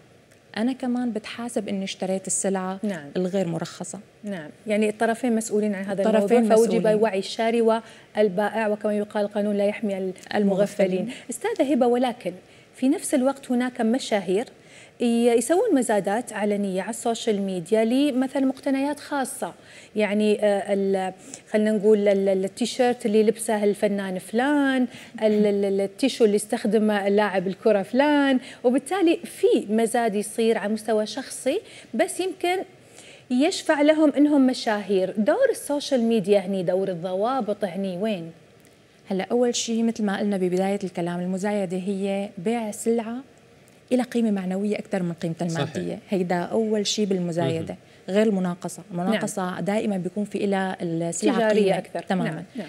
S9: انا كمان بتحاسب اني اشتريت السلعه نعم. الغير مرخصه
S1: نعم يعني الطرفين مسؤولين عن هذا الطرفين الموضوع فوجب وعي الشاري والبائع وكما يقال القانون لا يحمي المغفلين, المغفلين. استاذه هبه ولكن في نفس الوقت هناك مشاهير يسوون مزادات علنيه على السوشيال ميديا لمثلا مقتنيات خاصه يعني آه، خلينا نقول التيشيرت اللي لبسه الفنان فلان التيشو اللي استخدمه لاعب الكره فلان وبالتالي في مزاد يصير على مستوى شخصي بس يمكن يشفع لهم انهم
S9: مشاهير دور السوشيال ميديا هني دور الضوابط هني وين هلا اول شيء مثل ما قلنا ببدايه الكلام المزايده هي بيع سلعه إلى قيمة معنوية أكثر من قيمتها المادية صحيح. هيدا أول شيء بالمزايدة غير المناقصة المناقصة نعم. دائما بيكون في إلى السلعة قيمة أكثر نعم، تماما نعم. نعم.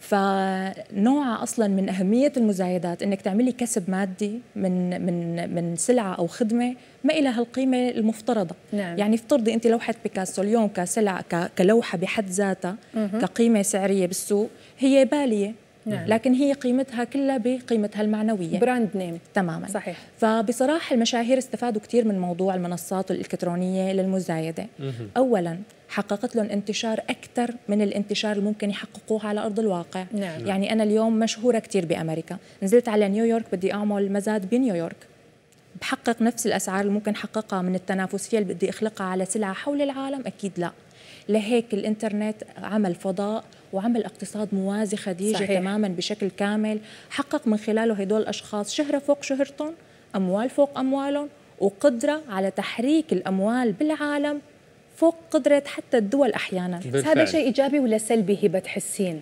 S9: فنوعها اصلا من اهميه المزايدات انك تعملي كسب مادي من من من سلعه او خدمه ما لها القيمه المفترضه نعم. يعني افترضي انت لوحه بيكاسو اليوم كسلعه كلوحه بحد ذاتها كقيمه سعريه بالسوق هي باليه نعم. لكن هي قيمتها كلها بقيمتها المعنويه براند نيم تماما صحيح فبصراحه المشاهير استفادوا كثير من موضوع المنصات الالكترونيه للمزايده مه. اولا حققت لهم انتشار اكثر من الانتشار اللي ممكن يحققوه على ارض الواقع نعم. يعني انا اليوم مشهوره كثير بامريكا نزلت على نيويورك بدي اعمل مزاد بنيويورك بحقق نفس الاسعار اللي ممكن حققها من التنافس فيها اللي بدي اخلقها على سلعه حول العالم اكيد لا لهيك الانترنت عمل فضاء وعمل اقتصاد موازي خديجه صحيح. تماما بشكل كامل حقق من خلاله هدول الاشخاص شهره فوق شهرتهم اموال فوق اموالهم وقدره على تحريك الاموال بالعالم فوق قدره حتى الدول احيانا هذا شيء ايجابي ولا سلبي هبه بتحسين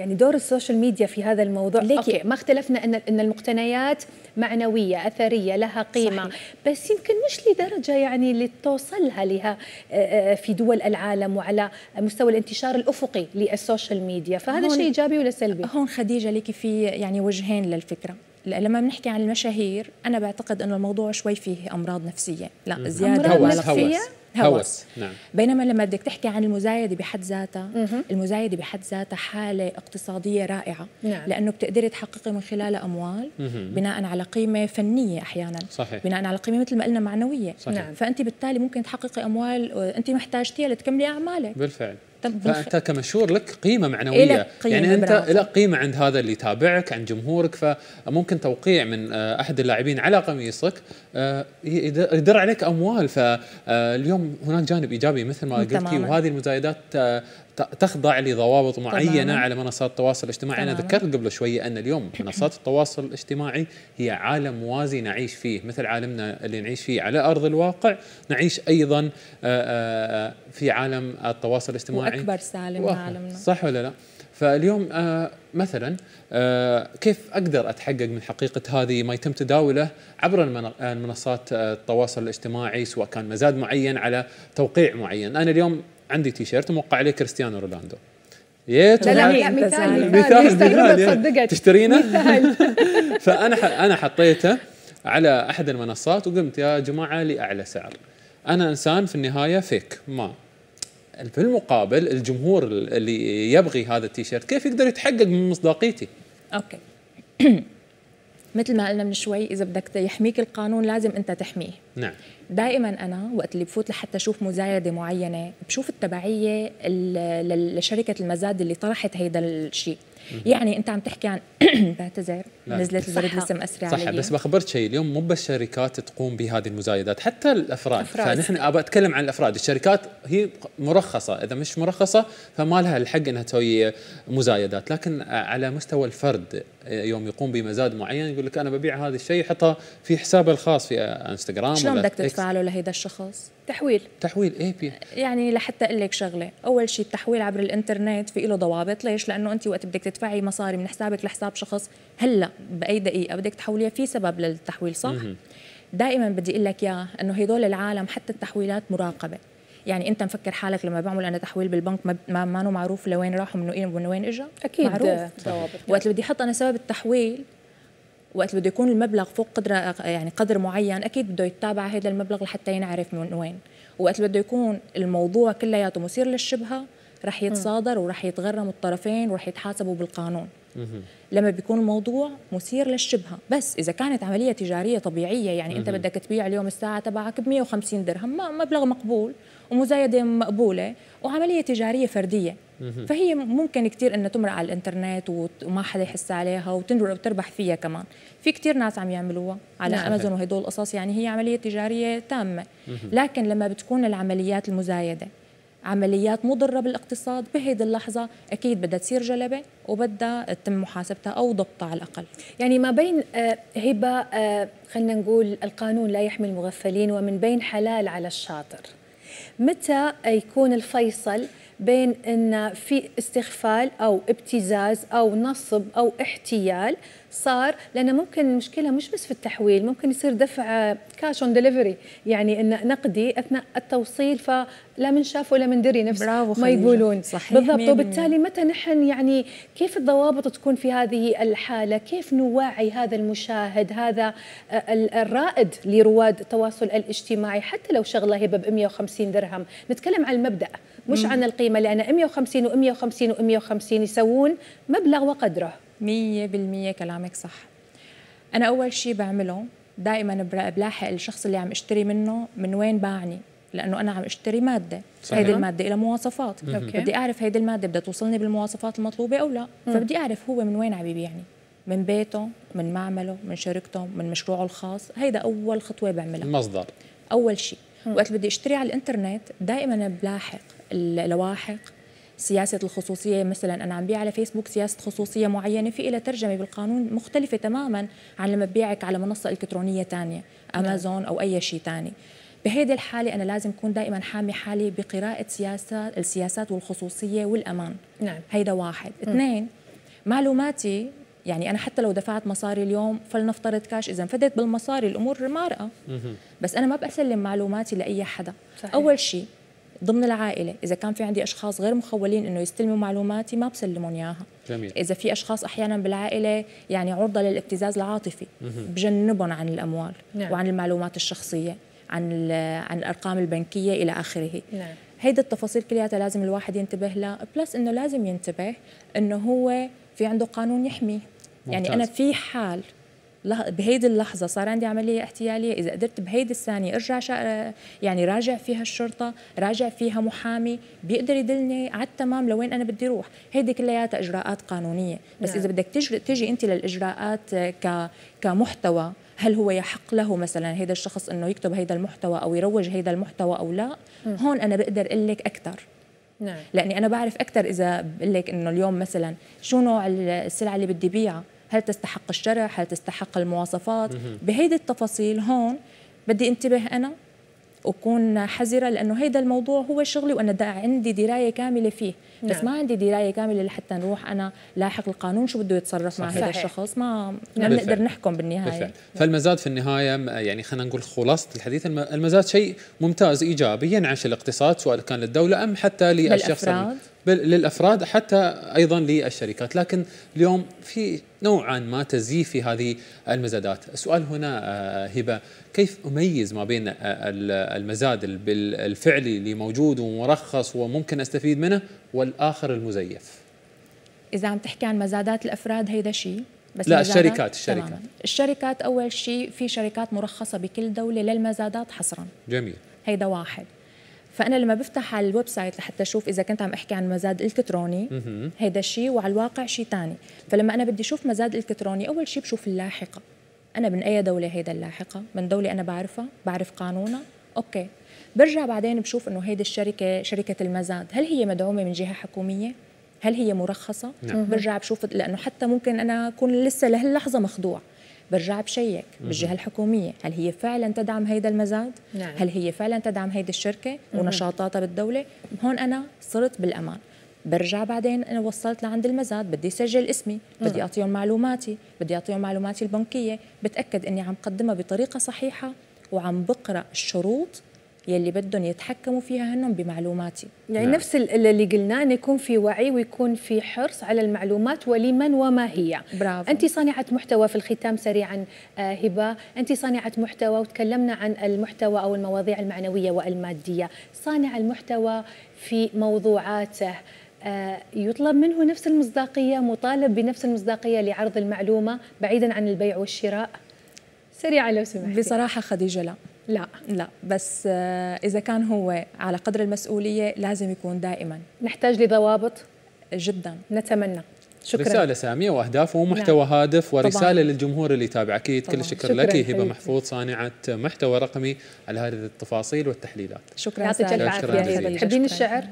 S9: يعني دور
S1: السوشيال ميديا في هذا الموضوع أوكي ما اختلفنا ان ان المقتنيات معنويه اثريه لها قيمه صحيح. بس يمكن مش لدرجه يعني اللي توصلها لها آه، آه، في دول العالم وعلى مستوى الانتشار الافقي للسوشيال ميديا فهذا شيء ايجابي
S9: ولا سلبي هون خديجه لك في يعني وجهين للفكره لما بنحكي عن المشاهير انا بعتقد انه الموضوع شوي فيه امراض نفسيه لا زياده أمراض نفسية هوس نعم. بينما لما بدك تحكي عن المزايده بحد ذاتها المزايده بحد ذاتها حاله اقتصاديه رائعه نعم. لانه بتقدري تحققي من خلالها اموال
S3: مم. بناء
S9: على قيمه فنيه احيانا صحيح. بناء على قيمه مثل ما قلنا معنويه صحيح. نعم. فانت بالتالي ممكن تحققي اموال انت محتاجتيها لتكملي اعمالك
S2: بالفعل فانت كمشهور لك قيمه معنويه إلك قيمة يعني انت لك قيمه عند هذا اللي يتابعك عند جمهورك فممكن توقيع من آه، احد اللاعبين على قميصك آه، يدر عليك اموال فاليوم اليوم هناك جانب ايجابي مثل ما قلتي وهذه المزايدات تخضع لضوابط معينه طبعاً. على منصات التواصل الاجتماعي طبعاً. انا ذكرت قبل شويه ان اليوم منصات التواصل الاجتماعي هي عالم موازي نعيش فيه مثل عالمنا اللي نعيش فيه على ارض الواقع نعيش ايضا في عالم التواصل الاجتماعي اكبر
S9: سالم عالمنا صح
S2: ولا لا؟ فاليوم آه، مثلا آه، كيف اقدر اتحقق من حقيقه هذه ما يتم تداوله عبر آه، منصات التواصل الاجتماعي سواء كان مزاد معين على توقيع معين، انا اليوم عندي تيشيرت موقع عليه كريستيانو رونالدو. لا
S3: لا لا مثال
S2: مثال مثال تشترينه؟ فانا انا حطيته على احد المنصات وقمت يا جماعه لاعلى سعر. انا انسان في النهايه فيك ما في المقابل الجمهور اللي يبغي هذا التيشيرت كيف يقدر يتحقق من مصداقيتي
S9: اوكي مثل ما قلنا من شوي اذا بدك يحميك القانون لازم انت تحميه نعم دائما انا وقت اللي بفوت لحتى اشوف مزايده معينه بشوف التبعيه لشركه المزاد اللي طرحت هيدا الشيء يعني انت عم تحكي عن بعتذر نزلت الزبد لسه مأثرة علي صح بس
S2: بخبرك شيء اليوم مو بس شركات تقوم بهذه المزايدات حتى الافراد, الأفراد. فنحن ابى اتكلم عن الافراد الشركات هي مرخصه اذا مش مرخصه فما لها الحق انها تسوي مزايدات لكن على مستوى الفرد يوم يقوم بمزاد معين يقول لك انا ببيع هذا الشيء يحطه في حسابه الخاص في انستغرام شلون بدك تدفع
S9: له لهذا الشخص؟ تحويل تحويل اي بي يعني لحتى اقول لك شغله اول شيء التحويل عبر الانترنت في له ضوابط ليش؟ لانه انت وقت بدك تدفع تدفعي مصاري من حسابك لحساب شخص هلا باي دقيقه بدك تحوليها في سبب للتحويل صح دائما بدي اقول لك يا انه هدول العالم حتى التحويلات مراقبه يعني انت مفكر حالك لما بعمل انا تحويل بالبنك ما ما انه معروف لوين راح ومن وين اجى اكيد معروف آه، وقت بدي احط انا سبب التحويل وقت بده يكون المبلغ فوق قدر يعني قدر معين اكيد بده يتابع هذا المبلغ لحتى ينعرف من وين وقت بده يكون الموضوع كلياته مثير للشبهه رح يتصادر ورح يتغرم الطرفين ورح يتحاسبوا بالقانون لما بيكون الموضوع مثير للشبهه بس اذا كانت عمليه تجاريه طبيعيه يعني انت بدك تبيع اليوم الساعه تبعك ب 150 درهم مبلغ مقبول ومزايده مقبوله وعمليه تجاريه فرديه فهي ممكن كثير انها تمرق على الانترنت وما حدا يحس عليها وتربح فيها كمان في كثير ناس عم يعملوها على امازون نعم. وهدول القصص يعني هي عمليه تجاريه تامه لكن لما بتكون العمليات المزايده عمليات مضرة بالاقتصاد بهيدي اللحظة أكيد بدها تصير جلبة وبدها تتم محاسبتها أو ضبطها على الأقل
S1: يعني ما بين آه، هبة آه، خلينا نقول القانون لا يحمي المغفلين ومن بين حلال على الشاطر متى يكون الفيصل بين أن في استغفال أو ابتزاز أو نصب أو احتيال صار لانه ممكن المشكله مش بس في التحويل ممكن يصير دفع كاش اون دليفري يعني انه نقدي اثناء التوصيل فلا من شاف ولا من دري نفس برافو ما يقولون صحيح بالضبط وبالتالي متى نحن يعني كيف الضوابط تكون في هذه الحاله كيف نوعي هذا المشاهد هذا الرائد لرواد التواصل الاجتماعي حتى لو شغله هبه ب 150 درهم نتكلم عن المبدا مش مم. عن القيمه لان 150 و150 و150 يسوون مبلغ
S9: وقدره مية بالمية كلامك صح أنا أول شيء بعمله دائما بلاحق الشخص اللي عم اشتري منه من وين باعني لانه انا عم اشتري ماده صحيح. هيدي الماده لها مواصفات أوكي. بدي اعرف هيدي الماده بدها توصلني بالمواصفات المطلوبه او لا مم. فبدي اعرف هو من وين عم يبيعني من بيته من معمله من شركته من مشروعه الخاص هيدا اول خطوه بعملها المصدر اول شيء وقت بدي اشتري على الانترنت دائما بلاحق اللواحق سياسه الخصوصيه مثلا انا عم بيع على فيسبوك سياسه خصوصيه معينه في لها ترجمه بالقانون مختلفه تماما عن لما ببيعك على منصه الكترونيه ثانيه نعم. امازون او اي شيء ثاني بهيدي الحالة أنا لازم أكون دائما حامي حالي بقراءة سياسات السياسات والخصوصية والأمان نعم هيدا واحد م. اثنين معلوماتي يعني أنا حتى لو دفعت مصاري اليوم فلنفترض كاش إذا فدت بالمصاري الأمور مارقة بس أنا ما بسلم معلوماتي لأي حدا صحيح. أول شيء ضمن العائله اذا كان في عندي اشخاص غير مخولين انه يستلموا معلوماتي ما بسلمهم اياها جميل. اذا في اشخاص احيانا بالعائله يعني عرضه للابتزاز العاطفي بجنبهم عن الاموال نعم. وعن المعلومات الشخصيه عن عن الارقام البنكيه الى اخره نعم. هيدي التفاصيل كلياتها لازم الواحد ينتبه لها بلس انه لازم ينتبه انه هو في عنده قانون يحميه ممتاز. يعني انا في حال بهيدي اللحظه صار عندي عمليه احتياليه اذا قدرت بهيدي الثانيه ارجع يعني راجع فيها الشرطه راجع فيها محامي بيقدر يدلني على التمام لوين انا بدي اروح هيدي كلياتها اجراءات قانونيه بس نعم. اذا بدك تجري... تجي انت للاجراءات آه، ك... كمحتوى هل هو يحق له مثلا هذا الشخص انه يكتب هذا المحتوى او يروج هذا المحتوى او لا م. نعم. هون انا بقدر اقول لك اكثر نعم. لاني انا بعرف اكثر اذا بقول لك انه اليوم مثلا شو نوع السلعه اللي بدي بيعها هل تستحق الشرح هل تستحق المواصفات بهيدي التفاصيل هون بدي انتبه انا اكون حذره لانه هيدا الموضوع هو شغلي وانا دا عندي درايه كامله فيه نعم. بس ما عندي درايه كامله لحتى نروح انا لاحق القانون شو بده يتصرف مع هذا الشخص ما نعم. ما بنقدر نحكم بالنهايه بالفعل.
S2: فالمزاد في النهايه يعني خلينا نقول خلاصه الحديث المزاد شيء ممتاز ايجابي ينعش الاقتصاد سواء كان للدوله ام حتى للشخص للافراد حتى ايضا للشركات لكن اليوم في نوعا ما تزييف في هذه المزادات السؤال هنا آه، هبه كيف أميز ما بين المزاد الفعلي اللي موجود ومرخص وممكن أستفيد منه والآخر المزيف
S9: إذا عم تحكي عن مزادات الأفراد هيدا شيء بس لا الشركات الشركات تماماً. الشركات أول شيء في شركات مرخصة بكل دولة للمزادات حصرا جميل هيدا واحد فانا لما بفتح على الويب سايت لحتى اشوف اذا كنت عم احكي عن مزاد الكتروني هيدا الشيء وعلى الواقع شيء ثاني فلما انا بدي اشوف مزاد الكتروني اول شيء بشوف اللاحقه انا من اي دوله هيدا اللاحقه من دوله انا بعرفها بعرف قانونها اوكي برجع بعدين بشوف انه هيدي الشركه شركه المزاد هل هي مدعومه من جهه حكوميه هل هي مرخصه نعم. برجع بشوف لانه حتى ممكن انا اكون لسه لهاللحظه مخدوع برجع بشيك بالجهه الحكوميه هل هي فعلا تدعم هيدا المزاد نعم. هل هي فعلا تدعم هيدي الشركه ونشاطاتها بالدوله هون انا صرت بالامان برجع بعدين انا وصلت لعند المزاد بدي اسجل اسمي بدي نعم. اعطيهم معلوماتي بدي اعطيهم معلوماتي البنكيه بتاكد اني عم قدمها بطريقه صحيحه وعم بقرا الشروط يلي بدهم يتحكموا فيها هنن بمعلوماتي يعني نعم. نفس
S1: اللي قلناه انه يكون في وعي ويكون في حرص على المعلومات ولمن وما هي برافو. انت صانعه محتوى في الختام سريعا آه هبه انت صانعه محتوى وتكلمنا عن المحتوى او المواضيع المعنويه والماديه صانع المحتوى في موضوعاته آه، يطلب منه نفس المصداقية مطالب بنفس المصداقية لعرض المعلومة بعيدا عن البيع والشراء سريعة لو سمحت بصراحة
S9: خديجة لا لا لا بس آه، إذا كان هو على قدر المسؤولية لازم يكون دائما نحتاج لضوابط جدا نتمنى شكرا رسالة
S2: سامية وأهداف ومحتوى نعم. هادف ورسالة طبعاً. للجمهور اللي يتابعك أكيد كل شكر لك هبة طيب. محفوظ صانعة محتوى رقمي على هذه التفاصيل والتحليلات
S9: شكرا يعطيك العافية تحبين
S1: الشعر؟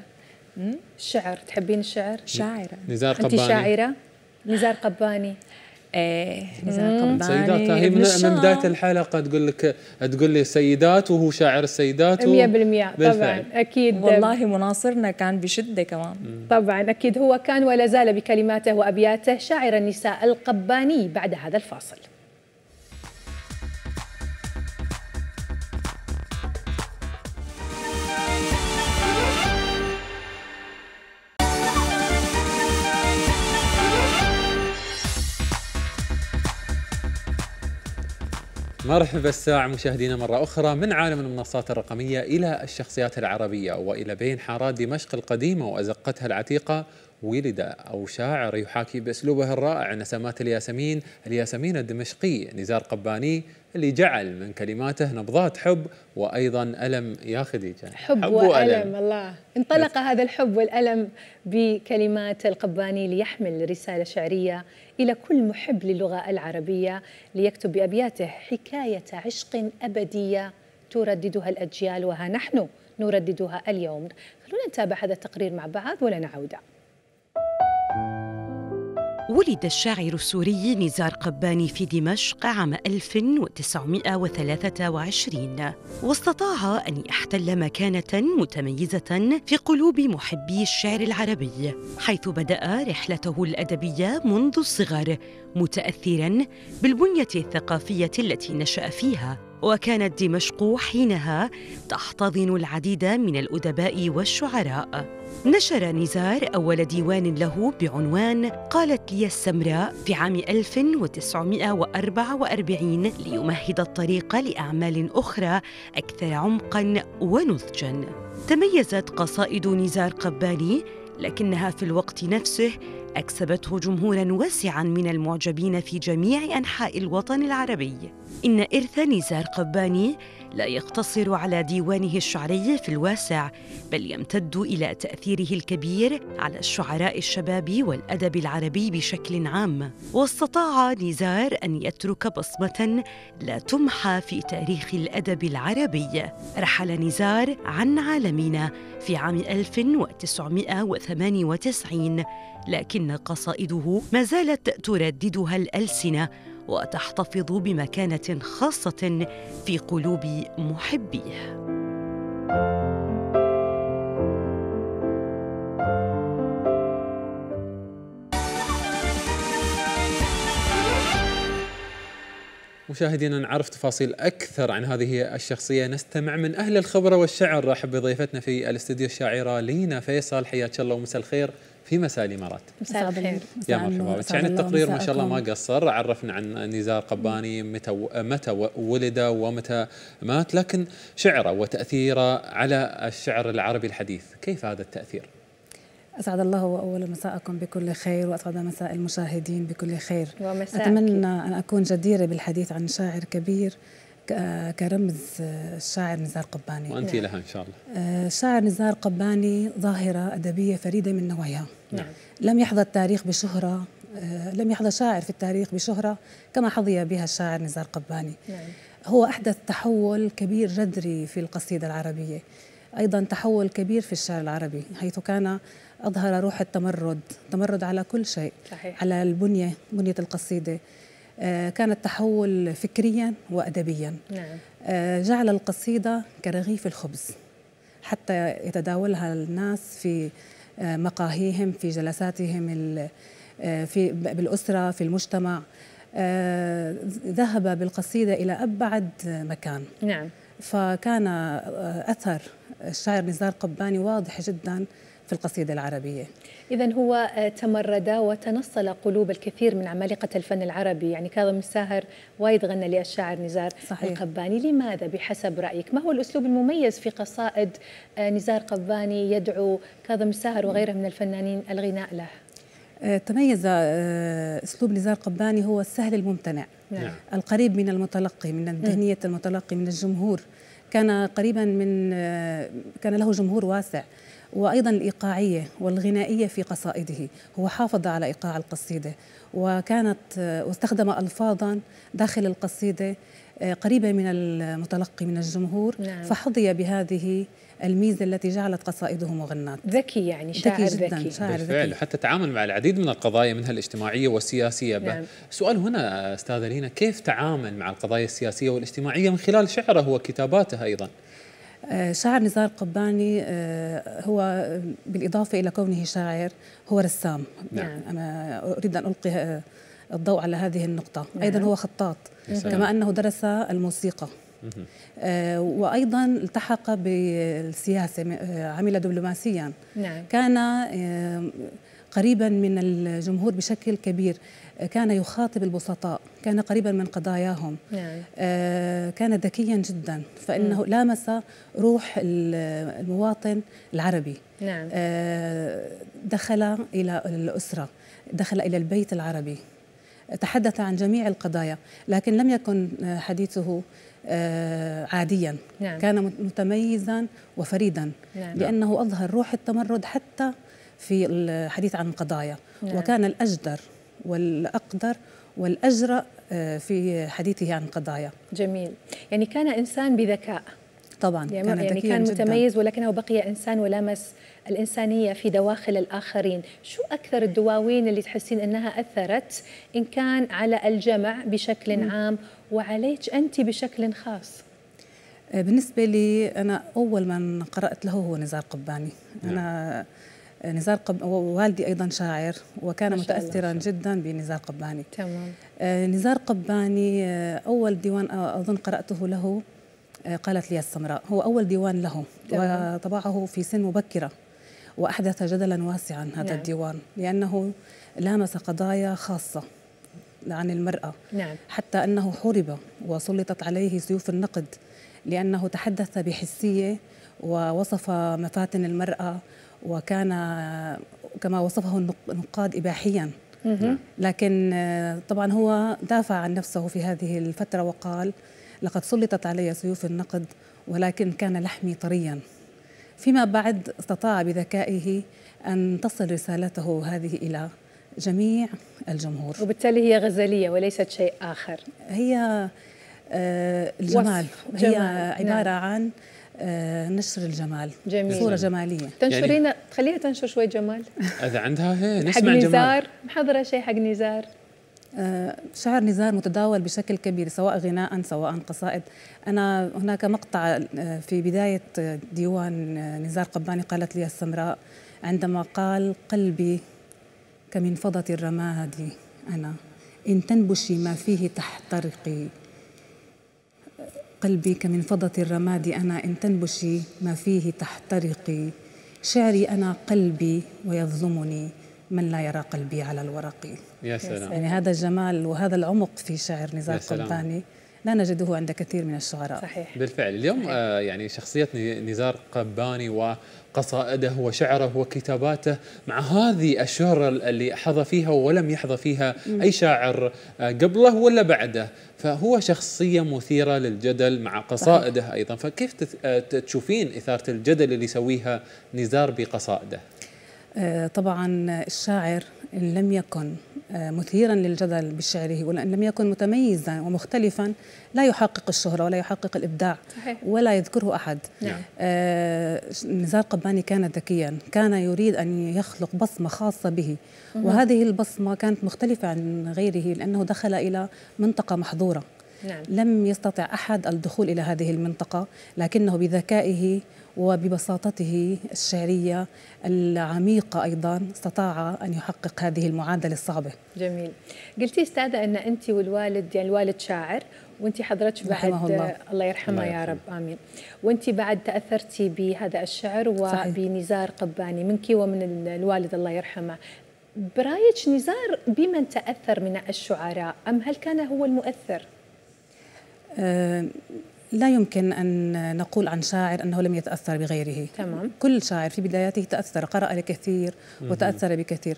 S1: الشعر تحبين الشعر؟ شاعرة نزار قباني أنت شاعرة؟ نزار قباني ايه نزار قباني سيدات هي من, من بدايه
S2: الحلقه تقول لك تقول لي سيدات وهو شاعر السيدات 100% و... طبعا
S1: اكيد والله مناصرنا كان بشده كمان مم. طبعا اكيد هو كان ولا زال بكلماته وابياته شاعر النساء القباني بعد هذا الفاصل
S2: مرحبا الساعة مشاهدينا مرة أخرى من عالم المنصات الرقمية إلى الشخصيات العربية وإلى بين حارات دمشق القديمة وأزقتها العتيقة ولد أو شاعر يحاكي بأسلوبه الرائع نسمات الياسمين الياسمين الدمشقي نزار قباني اللي جعل من كلماته نبضات حب وأيضا ألم يا خديجة حب, حب وألم. وألم
S1: الله انطلق نعم. هذا الحب والألم بكلمات القباني ليحمل رسالة شعرية إلى كل محب للغة العربية ليكتب بأبياته حكاية عشق أبدية ترددها الأجيال وها نحن نرددها اليوم خلونا نتابع هذا التقرير مع بعض ولنعود
S4: ولد الشاعر السوري نزار قباني في دمشق عام 1923 واستطاع أن يحتل مكانة متميزة في قلوب محبي الشعر العربي حيث بدأ رحلته الأدبية منذ الصغر متأثراً بالبنية الثقافية التي نشأ فيها وكانت دمشق حينها تحتضن العديد من الأدباء والشعراء نشر نزار أول ديوان له بعنوان قالت لي السمراء في عام 1944 ليمهد الطريق لأعمال أخرى أكثر عمقاً ونضجاً. تميزت قصائد نزار قباني لكنها في الوقت نفسه أكسبته جمهورا واسعا من المعجبين في جميع أنحاء الوطن العربي إن إرث نزار قباني لا يقتصر على ديوانه الشعري في الواسع بل يمتد الى تاثيره الكبير على الشعراء الشباب والادب العربي بشكل عام واستطاع نزار ان يترك بصمه لا تمحى في تاريخ الادب العربي رحل نزار عن عالمنا في عام 1998 لكن قصائده ما زالت ترددها الالسنه وتحتفظ بمكانه خاصه في قلوب محبيه
S2: مشاهدينا نعرف تفاصيل اكثر عن هذه الشخصيه نستمع من اهل الخبره والشعر رحب بضيفتنا في الاستديو الشاعره لينا فيصل حياك الله ومساء الخير في مساء الامارات
S1: مساء الخير يا مرحبا بك يعني التقرير ما شاء الله ما
S2: قصر عرفنا عن نزار قباني متى متى ولد ومتى مات لكن شعره وتاثيره على الشعر العربي الحديث كيف هذا التاثير
S7: أسعد الله واول مساءكم بكل خير وأسعد مساء المشاهدين بكل خير ومساء أتمنى أن أكون جديرة بالحديث عن شاعر كبير كرمز الشاعر نزار قباني وأنت لها إن شاء الله آه، شاعر نزار قباني ظاهرة أدبية فريدة من نوعها نعم. لم يحظى التاريخ بشهرة آه، لم يحظى شاعر في التاريخ بشهرة كما حظي بها الشاعر نزار قباني نعم. هو أحدث تحول كبير جذري في القصيدة العربية أيضا تحول كبير في الشعر العربي حيث كان أظهر روح التمرد تمرد على كل شيء صحيح. على البنية بنية القصيدة آه، كان التحول فكريا وأدبيا نعم. آه، جعل القصيدة كرغيف الخبز حتى يتداولها الناس في مقاهيهم في جلساتهم في بالأسرة في المجتمع آه، ذهب بالقصيدة إلى أبعد مكان نعم فكان آه، أثر الشاعر نزار قباني واضح جدا في القصيدة العربية
S1: إذا هو آه، تمرد وتنصل قلوب الكثير من عمالقة الفن العربي يعني كاظم الساهر وايد غنى للشاعر نزار صحيح. القباني لماذا بحسب رأيك ما هو الأسلوب المميز في قصائد آه، نزار قباني يدعو كاظم الساهر وغيره من الفنانين الغناء له
S7: آه، تميز اسلوب نزار قباني هو السهل الممتنع نعم. نعم. القريب من المتلقي من ذهنيه المتلقي من الجمهور كان قريبا من كان له جمهور واسع وأيضا الإيقاعية والغنائية في قصائده هو حافظ على إيقاع القصيدة وكانت واستخدم ألفاظا داخل القصيدة آه، قريبة من المتلقي من الجمهور نعم. فحظي بهذه الميزة التي جعلت قصائده مغناة ذكي يعني شاعر ذكي جدا ذكي. شاعر
S1: بالفعل
S2: ذكي. حتى تعامل مع العديد من القضايا منها الاجتماعية والسياسية نعم. سؤال هنا أستاذة لينا كيف تعامل مع القضايا السياسية والاجتماعية من خلال شعره وكتاباته أيضا
S7: آه، شاعر نزار قباني آه، هو بالإضافة إلى كونه شاعر هو رسام نعم. يعني أنا أريد أن ألقي آه، الضوء على هذه النقطة نعم. أيضا هو خطاط نعم. كما أنه درس الموسيقى آه وايضا التحق بالسياسه عمل دبلوماسيا نعم. كان آه قريبا من الجمهور بشكل كبير كان يخاطب البسطاء كان قريبا من قضاياهم يعني. كان ذكيا جدا فإنه لامس روح المواطن العربي نعم. آه، دخل إلى الأسرة دخل إلى البيت العربي تحدث عن جميع القضايا لكن لم يكن آه، حديثه عاديا نعم. كان متميزا وفريدا نعم. لأنه أظهر روح التمرد حتى في الحديث عن القضايا نعم. وكان الأجدر والأقدر والأجرأ آه، في حديثه عن القضايا جميل يعني كان إنسان بذكاء طبعا يعني كان, يعني كان متميز
S1: جداً. ولكنه بقي إنسان ولامس الإنسانية في دواخل الآخرين شو أكثر الدواوين اللي تحسين أنها أثرت إن كان على الجمع بشكل م. عام وعليك أنت بشكل خاص
S7: آه، بالنسبة لي أنا أول من قرأت له هو نزار قباني أنا نعم. نزار قب... والدي أيضا شاعر وكان متأثرا جدا بنزار قباني تمام آه، نزار قباني آه، أول ديوان آه، أظن قرأته له قالت لي السمراء هو أول ديوان له تمام. وطبعه في سن مبكرة وأحدث جدلا واسعا هذا نعم. الديوان لأنه لامس قضايا خاصة عن المرأة نعم. حتى أنه حورب وسلطت عليه سيوف النقد لأنه تحدث بحسية ووصف مفاتن المرأة وكان كما وصفه النقاد إباحيا لكن آه، طبعا هو دافع عن نفسه في هذه الفترة وقال لقد سلطت علي سيوف النقد ولكن كان لحمي طريا فيما بعد استطاع بذكائه أن تصل رسالته هذه إلى جميع الجمهور وبالتالي هي غزلية وليست شيء آخر هي آه، الجمال هي عبارة نعم. عن آه، نشر الجمال جميل صوره جماليه يعني تنشرين يعني خليها تنشر شوي جمال
S2: اذا عندها هي نسمع حق نزار
S7: محضره شيء حق نزار آه، شعر نزار متداول بشكل كبير سواء غناء سواء قصائد أنا هناك مقطع آه، في بداية ديوان نزار قباني قالت لي السمراء عندما قال قلبي كمنفضة الرماد أنا إن تنبشي ما فيه تحترقي قلبي كمن فضة الرماد أنا إن تنبشي ما فيه تحترقي شعري أنا قلبي ويظلمني من لا يرى قلبي على الورق
S2: يا سلام يعني
S7: هذا الجمال وهذا العمق في شعر نزار قلباني لا نجده عند كثير من الشعراء
S3: صحيح
S2: بالفعل اليوم صحيح. آه يعني شخصية نزار قباني وقصائده وشعره وكتاباته مع هذه الشهرة اللي حظى فيها ولم يحظى فيها م. أي شاعر آه، قبله ولا بعده فهو شخصية مثيرة للجدل مع قصائده صحيح. أيضا فكيف آه، تشوفين إثارة الجدل اللي يسويها نزار بقصائده؟
S7: آه، طبعا الشاعر إن لم يكن آه، مثيرا للجدل بشعره وإن لم يكن متميزا ومختلفا لا يحقق الشهرة ولا يحقق الإبداع صحيح. ولا يذكره أحد نعم. نعم. آه نزار قباني كان ذكيا كان يريد أن يخلق بصمة خاصة به وهذه البصمة كانت مختلفة عن غيره لأنه دخل إلى منطقة محظورة نعم. لم يستطع أحد الدخول إلى هذه المنطقة لكنه بذكائه وببساطته الشعرية العميقة أيضا استطاع أن يحقق هذه المعادلة الصعبة
S1: جميل قلتي أستاذة أن أنت والوالد يعني الوالد شاعر وانت حضرتك بعد الله, الله يرحمه يا رب امين وانت بعد تاثرتي بهذا الشعر وبنزار قباني منك ومن الوالد الله يرحمه برايك نزار بمن تاثر من الشعراء ام هل كان هو المؤثر
S7: أه لا يمكن أن نقول عن شاعر أنه لم يتأثر بغيره تمام. كل شاعر في بداياته تأثر قرأ لكثير وتأثر بكثير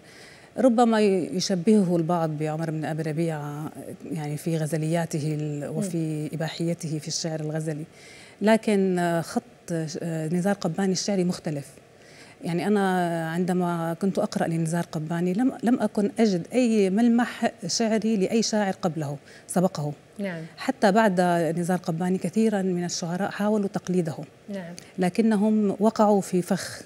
S7: ربما يشبهه البعض بعمر بن أبي ربيعة يعني في غزلياته وفي إباحيته في الشعر الغزلي لكن خط نزار قباني الشعري مختلف يعني أنا عندما كنت أقرأ لنزار قباني لم, لم أكن أجد أي ملمح شعري لأي شاعر قبله سبقه نعم. حتى بعد نزار قباني كثيرا من الشعراء حاولوا تقليده نعم. لكنهم وقعوا في فخ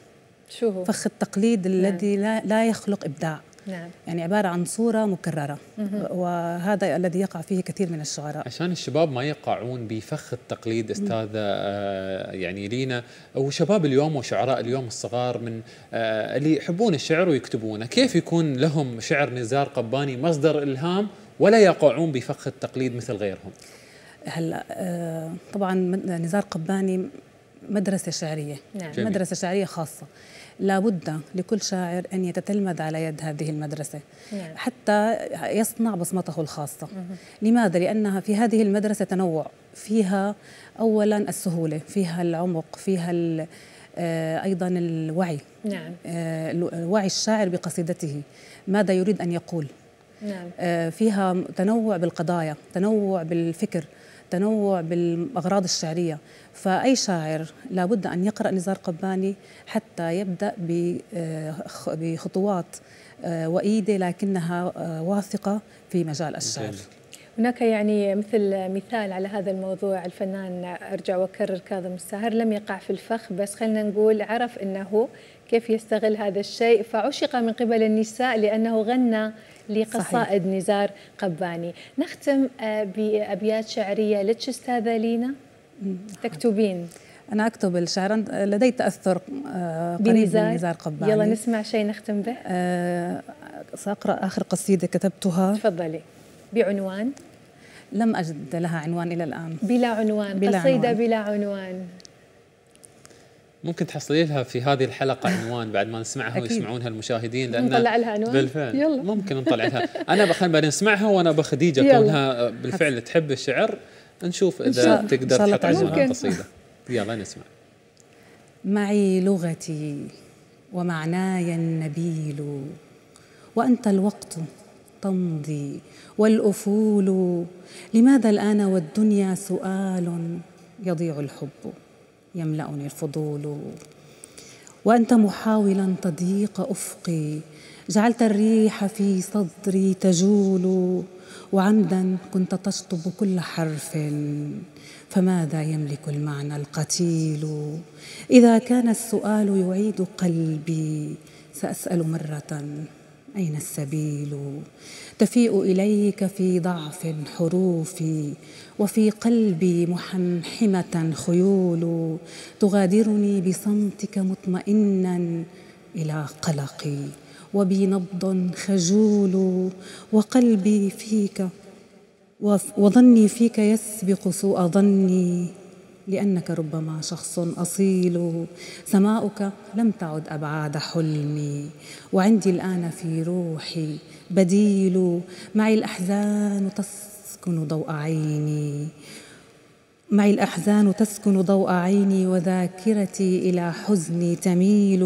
S7: شو هو؟ فخ التقليد نعم. الذي لا, لا يخلق إبداع نعم. يعني عبارة عن صورة مكررة مه. وهذا الذي يقع فيه كثير من الشعراء
S2: عشان الشباب ما يقعون بفخ التقليد أستاذة آه يعني لينا وشباب اليوم وشعراء اليوم الصغار من آه اللي يحبون الشعر ويكتبونه كيف يكون لهم شعر نزار قباني مصدر إلهام ولا يقعون بفخ التقليد مثل غيرهم
S7: هلا آه طبعا نزار قباني مدرسة شعرية نعم. جميل. مدرسة شعرية خاصة لابد لكل شاعر أن يتتلمذ على يد هذه المدرسة نعم. حتى يصنع بصمته الخاصة مه. لماذا؟ لأنها في هذه المدرسة تنوع فيها أولا السهولة فيها العمق فيها آه، ايضا الوعي نعم آه، وعي الشاعر بقصيدته ماذا يريد ان يقول نعم آه، فيها تنوع بالقضايا تنوع بالفكر تنوع بالاغراض الشعريه فاي شاعر لابد ان يقرا نزار قباني حتى يبدا آه، بخطوات آه، وئيده لكنها آه، واثقه في مجال الشعر
S1: هناك يعني مثل مثال على هذا الموضوع الفنان ارجع واكرر كاظم الساهر لم يقع في الفخ بس خلينا نقول عرف انه كيف يستغل هذا الشيء فعشق من قبل النساء لانه غنى لقصائد صحيح. نزار قباني نختم آه، بأبيات شعرية لتش أستاذة لينا
S7: تكتبين أنا أكتب الشعر لدي تأثر آه، قريب بنزار, نزار قباني يلا نسمع شيء نختم به آه، سأقرأ آخر قصيدة كتبتها تفضلي بعنوان لم أجد لها عنوان إلى الآن
S1: بلا عنوان بلا قصيدة عنوان. بلا عنوان
S2: ممكن تحصلي لها في هذه الحلقه عنوان بعد ما نسمعها ويسمعونها المشاهدين لان نطلع لها عنوان بالفعل يلا. ممكن نطلع لها انا خلينا بعدين نسمعها وانا بخديجه كونها بالفعل تحب الشعر نشوف اذا تقدر تحط عنوان قصيده يلا نسمع
S7: معي لغتي ومعناي النبيل وانت الوقت تمضي والافول لماذا الان والدنيا سؤال يضيع الحب يملأني الفضول وأنت محاولا تضييق أفقي جعلت الريح في صدري تجول وعمدا كنت تشطب كل حرف فماذا يملك المعنى القتيل إذا كان السؤال يعيد قلبي سأسأل مرة أين السبيل تفيء إليك في ضعف حروفي وفي قلبي محمحمه خيول تغادرني بصمتك مطمئنا الى قلقي وبي نبض خجول وقلبي فيك وظني فيك يسبق سوء ظني لانك ربما شخص اصيل سماؤك لم تعد ابعاد حلمي وعندي الان في روحي بديل معي الاحزان تص تسكن ضوء عيني معي الاحزان تسكن ضوء عيني وذاكرتي الى حزني تميل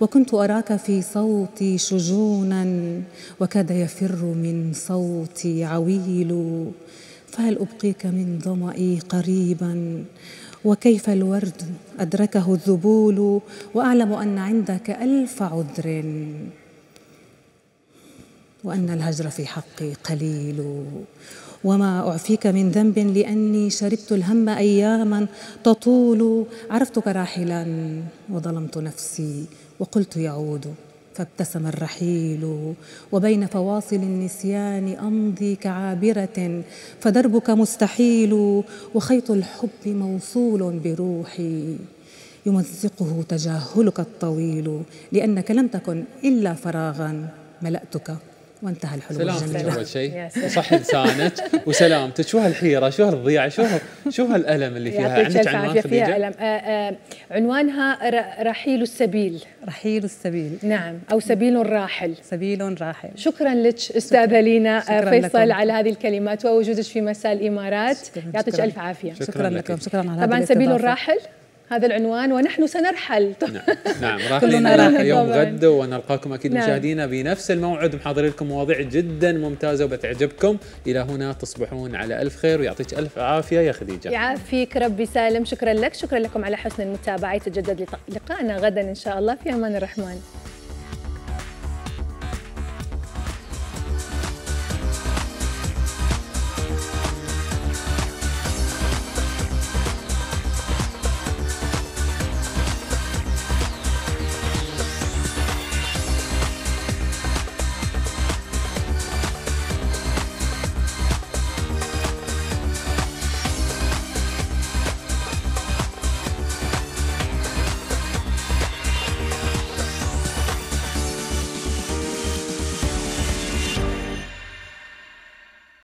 S7: وكنت اراك في صوتي شجونا وكاد يفر من صوتي عويل فهل ابقيك من ظمئي قريبا وكيف الورد ادركه الذبول واعلم ان عندك الف عذر وان الهجر في حقي قليل وما أعفيك من ذنب لأني شربت الهم أياما تطول عرفتك راحلا وظلمت نفسي وقلت يعود فابتسم الرحيل وبين فواصل النسيان امضي كعابره فدربك مستحيل وخيط الحب موصول بروحي يمزقه تجاهلك الطويل لانك لم تكن الا فراغا ملاتك وانتهى الحلو سلامتك اول شيء
S2: وصح لسانك وسلامتك شو هالحيره شو هالضياع شو شو هالالم اللي فيها عندك عنوان فيها الم
S1: آآ آه، آآ آه، عنوانها رحيل السبيل رحيل السبيل نعم او سبيل راحل سبيل راحل شكرا لك استاذه لينا آه، فيصل لكم. على هذه الكلمات ووجودك في مساء الامارات يعطيك الف عافيه شكرا, شكرا لكم
S3: شكرا
S7: على طبعا سبيل
S1: راحل هذا العنوان ونحن سنرحل
S2: نعم,
S3: نعم راحلين
S1: اليوم غد
S2: ونلقاكم اكيد نعم. مشاهدينا بنفس الموعد محاضر لكم مواضيع جدا ممتازه وبتعجبكم الى هنا تصبحون على الف خير ويعطيك الف عافيه يا خديجه
S1: يعافيك ربي سالم شكرا لك شكرا لكم على حسن المتابعه يتجدد لقائنا غدا ان شاء الله في امان
S3: الرحمن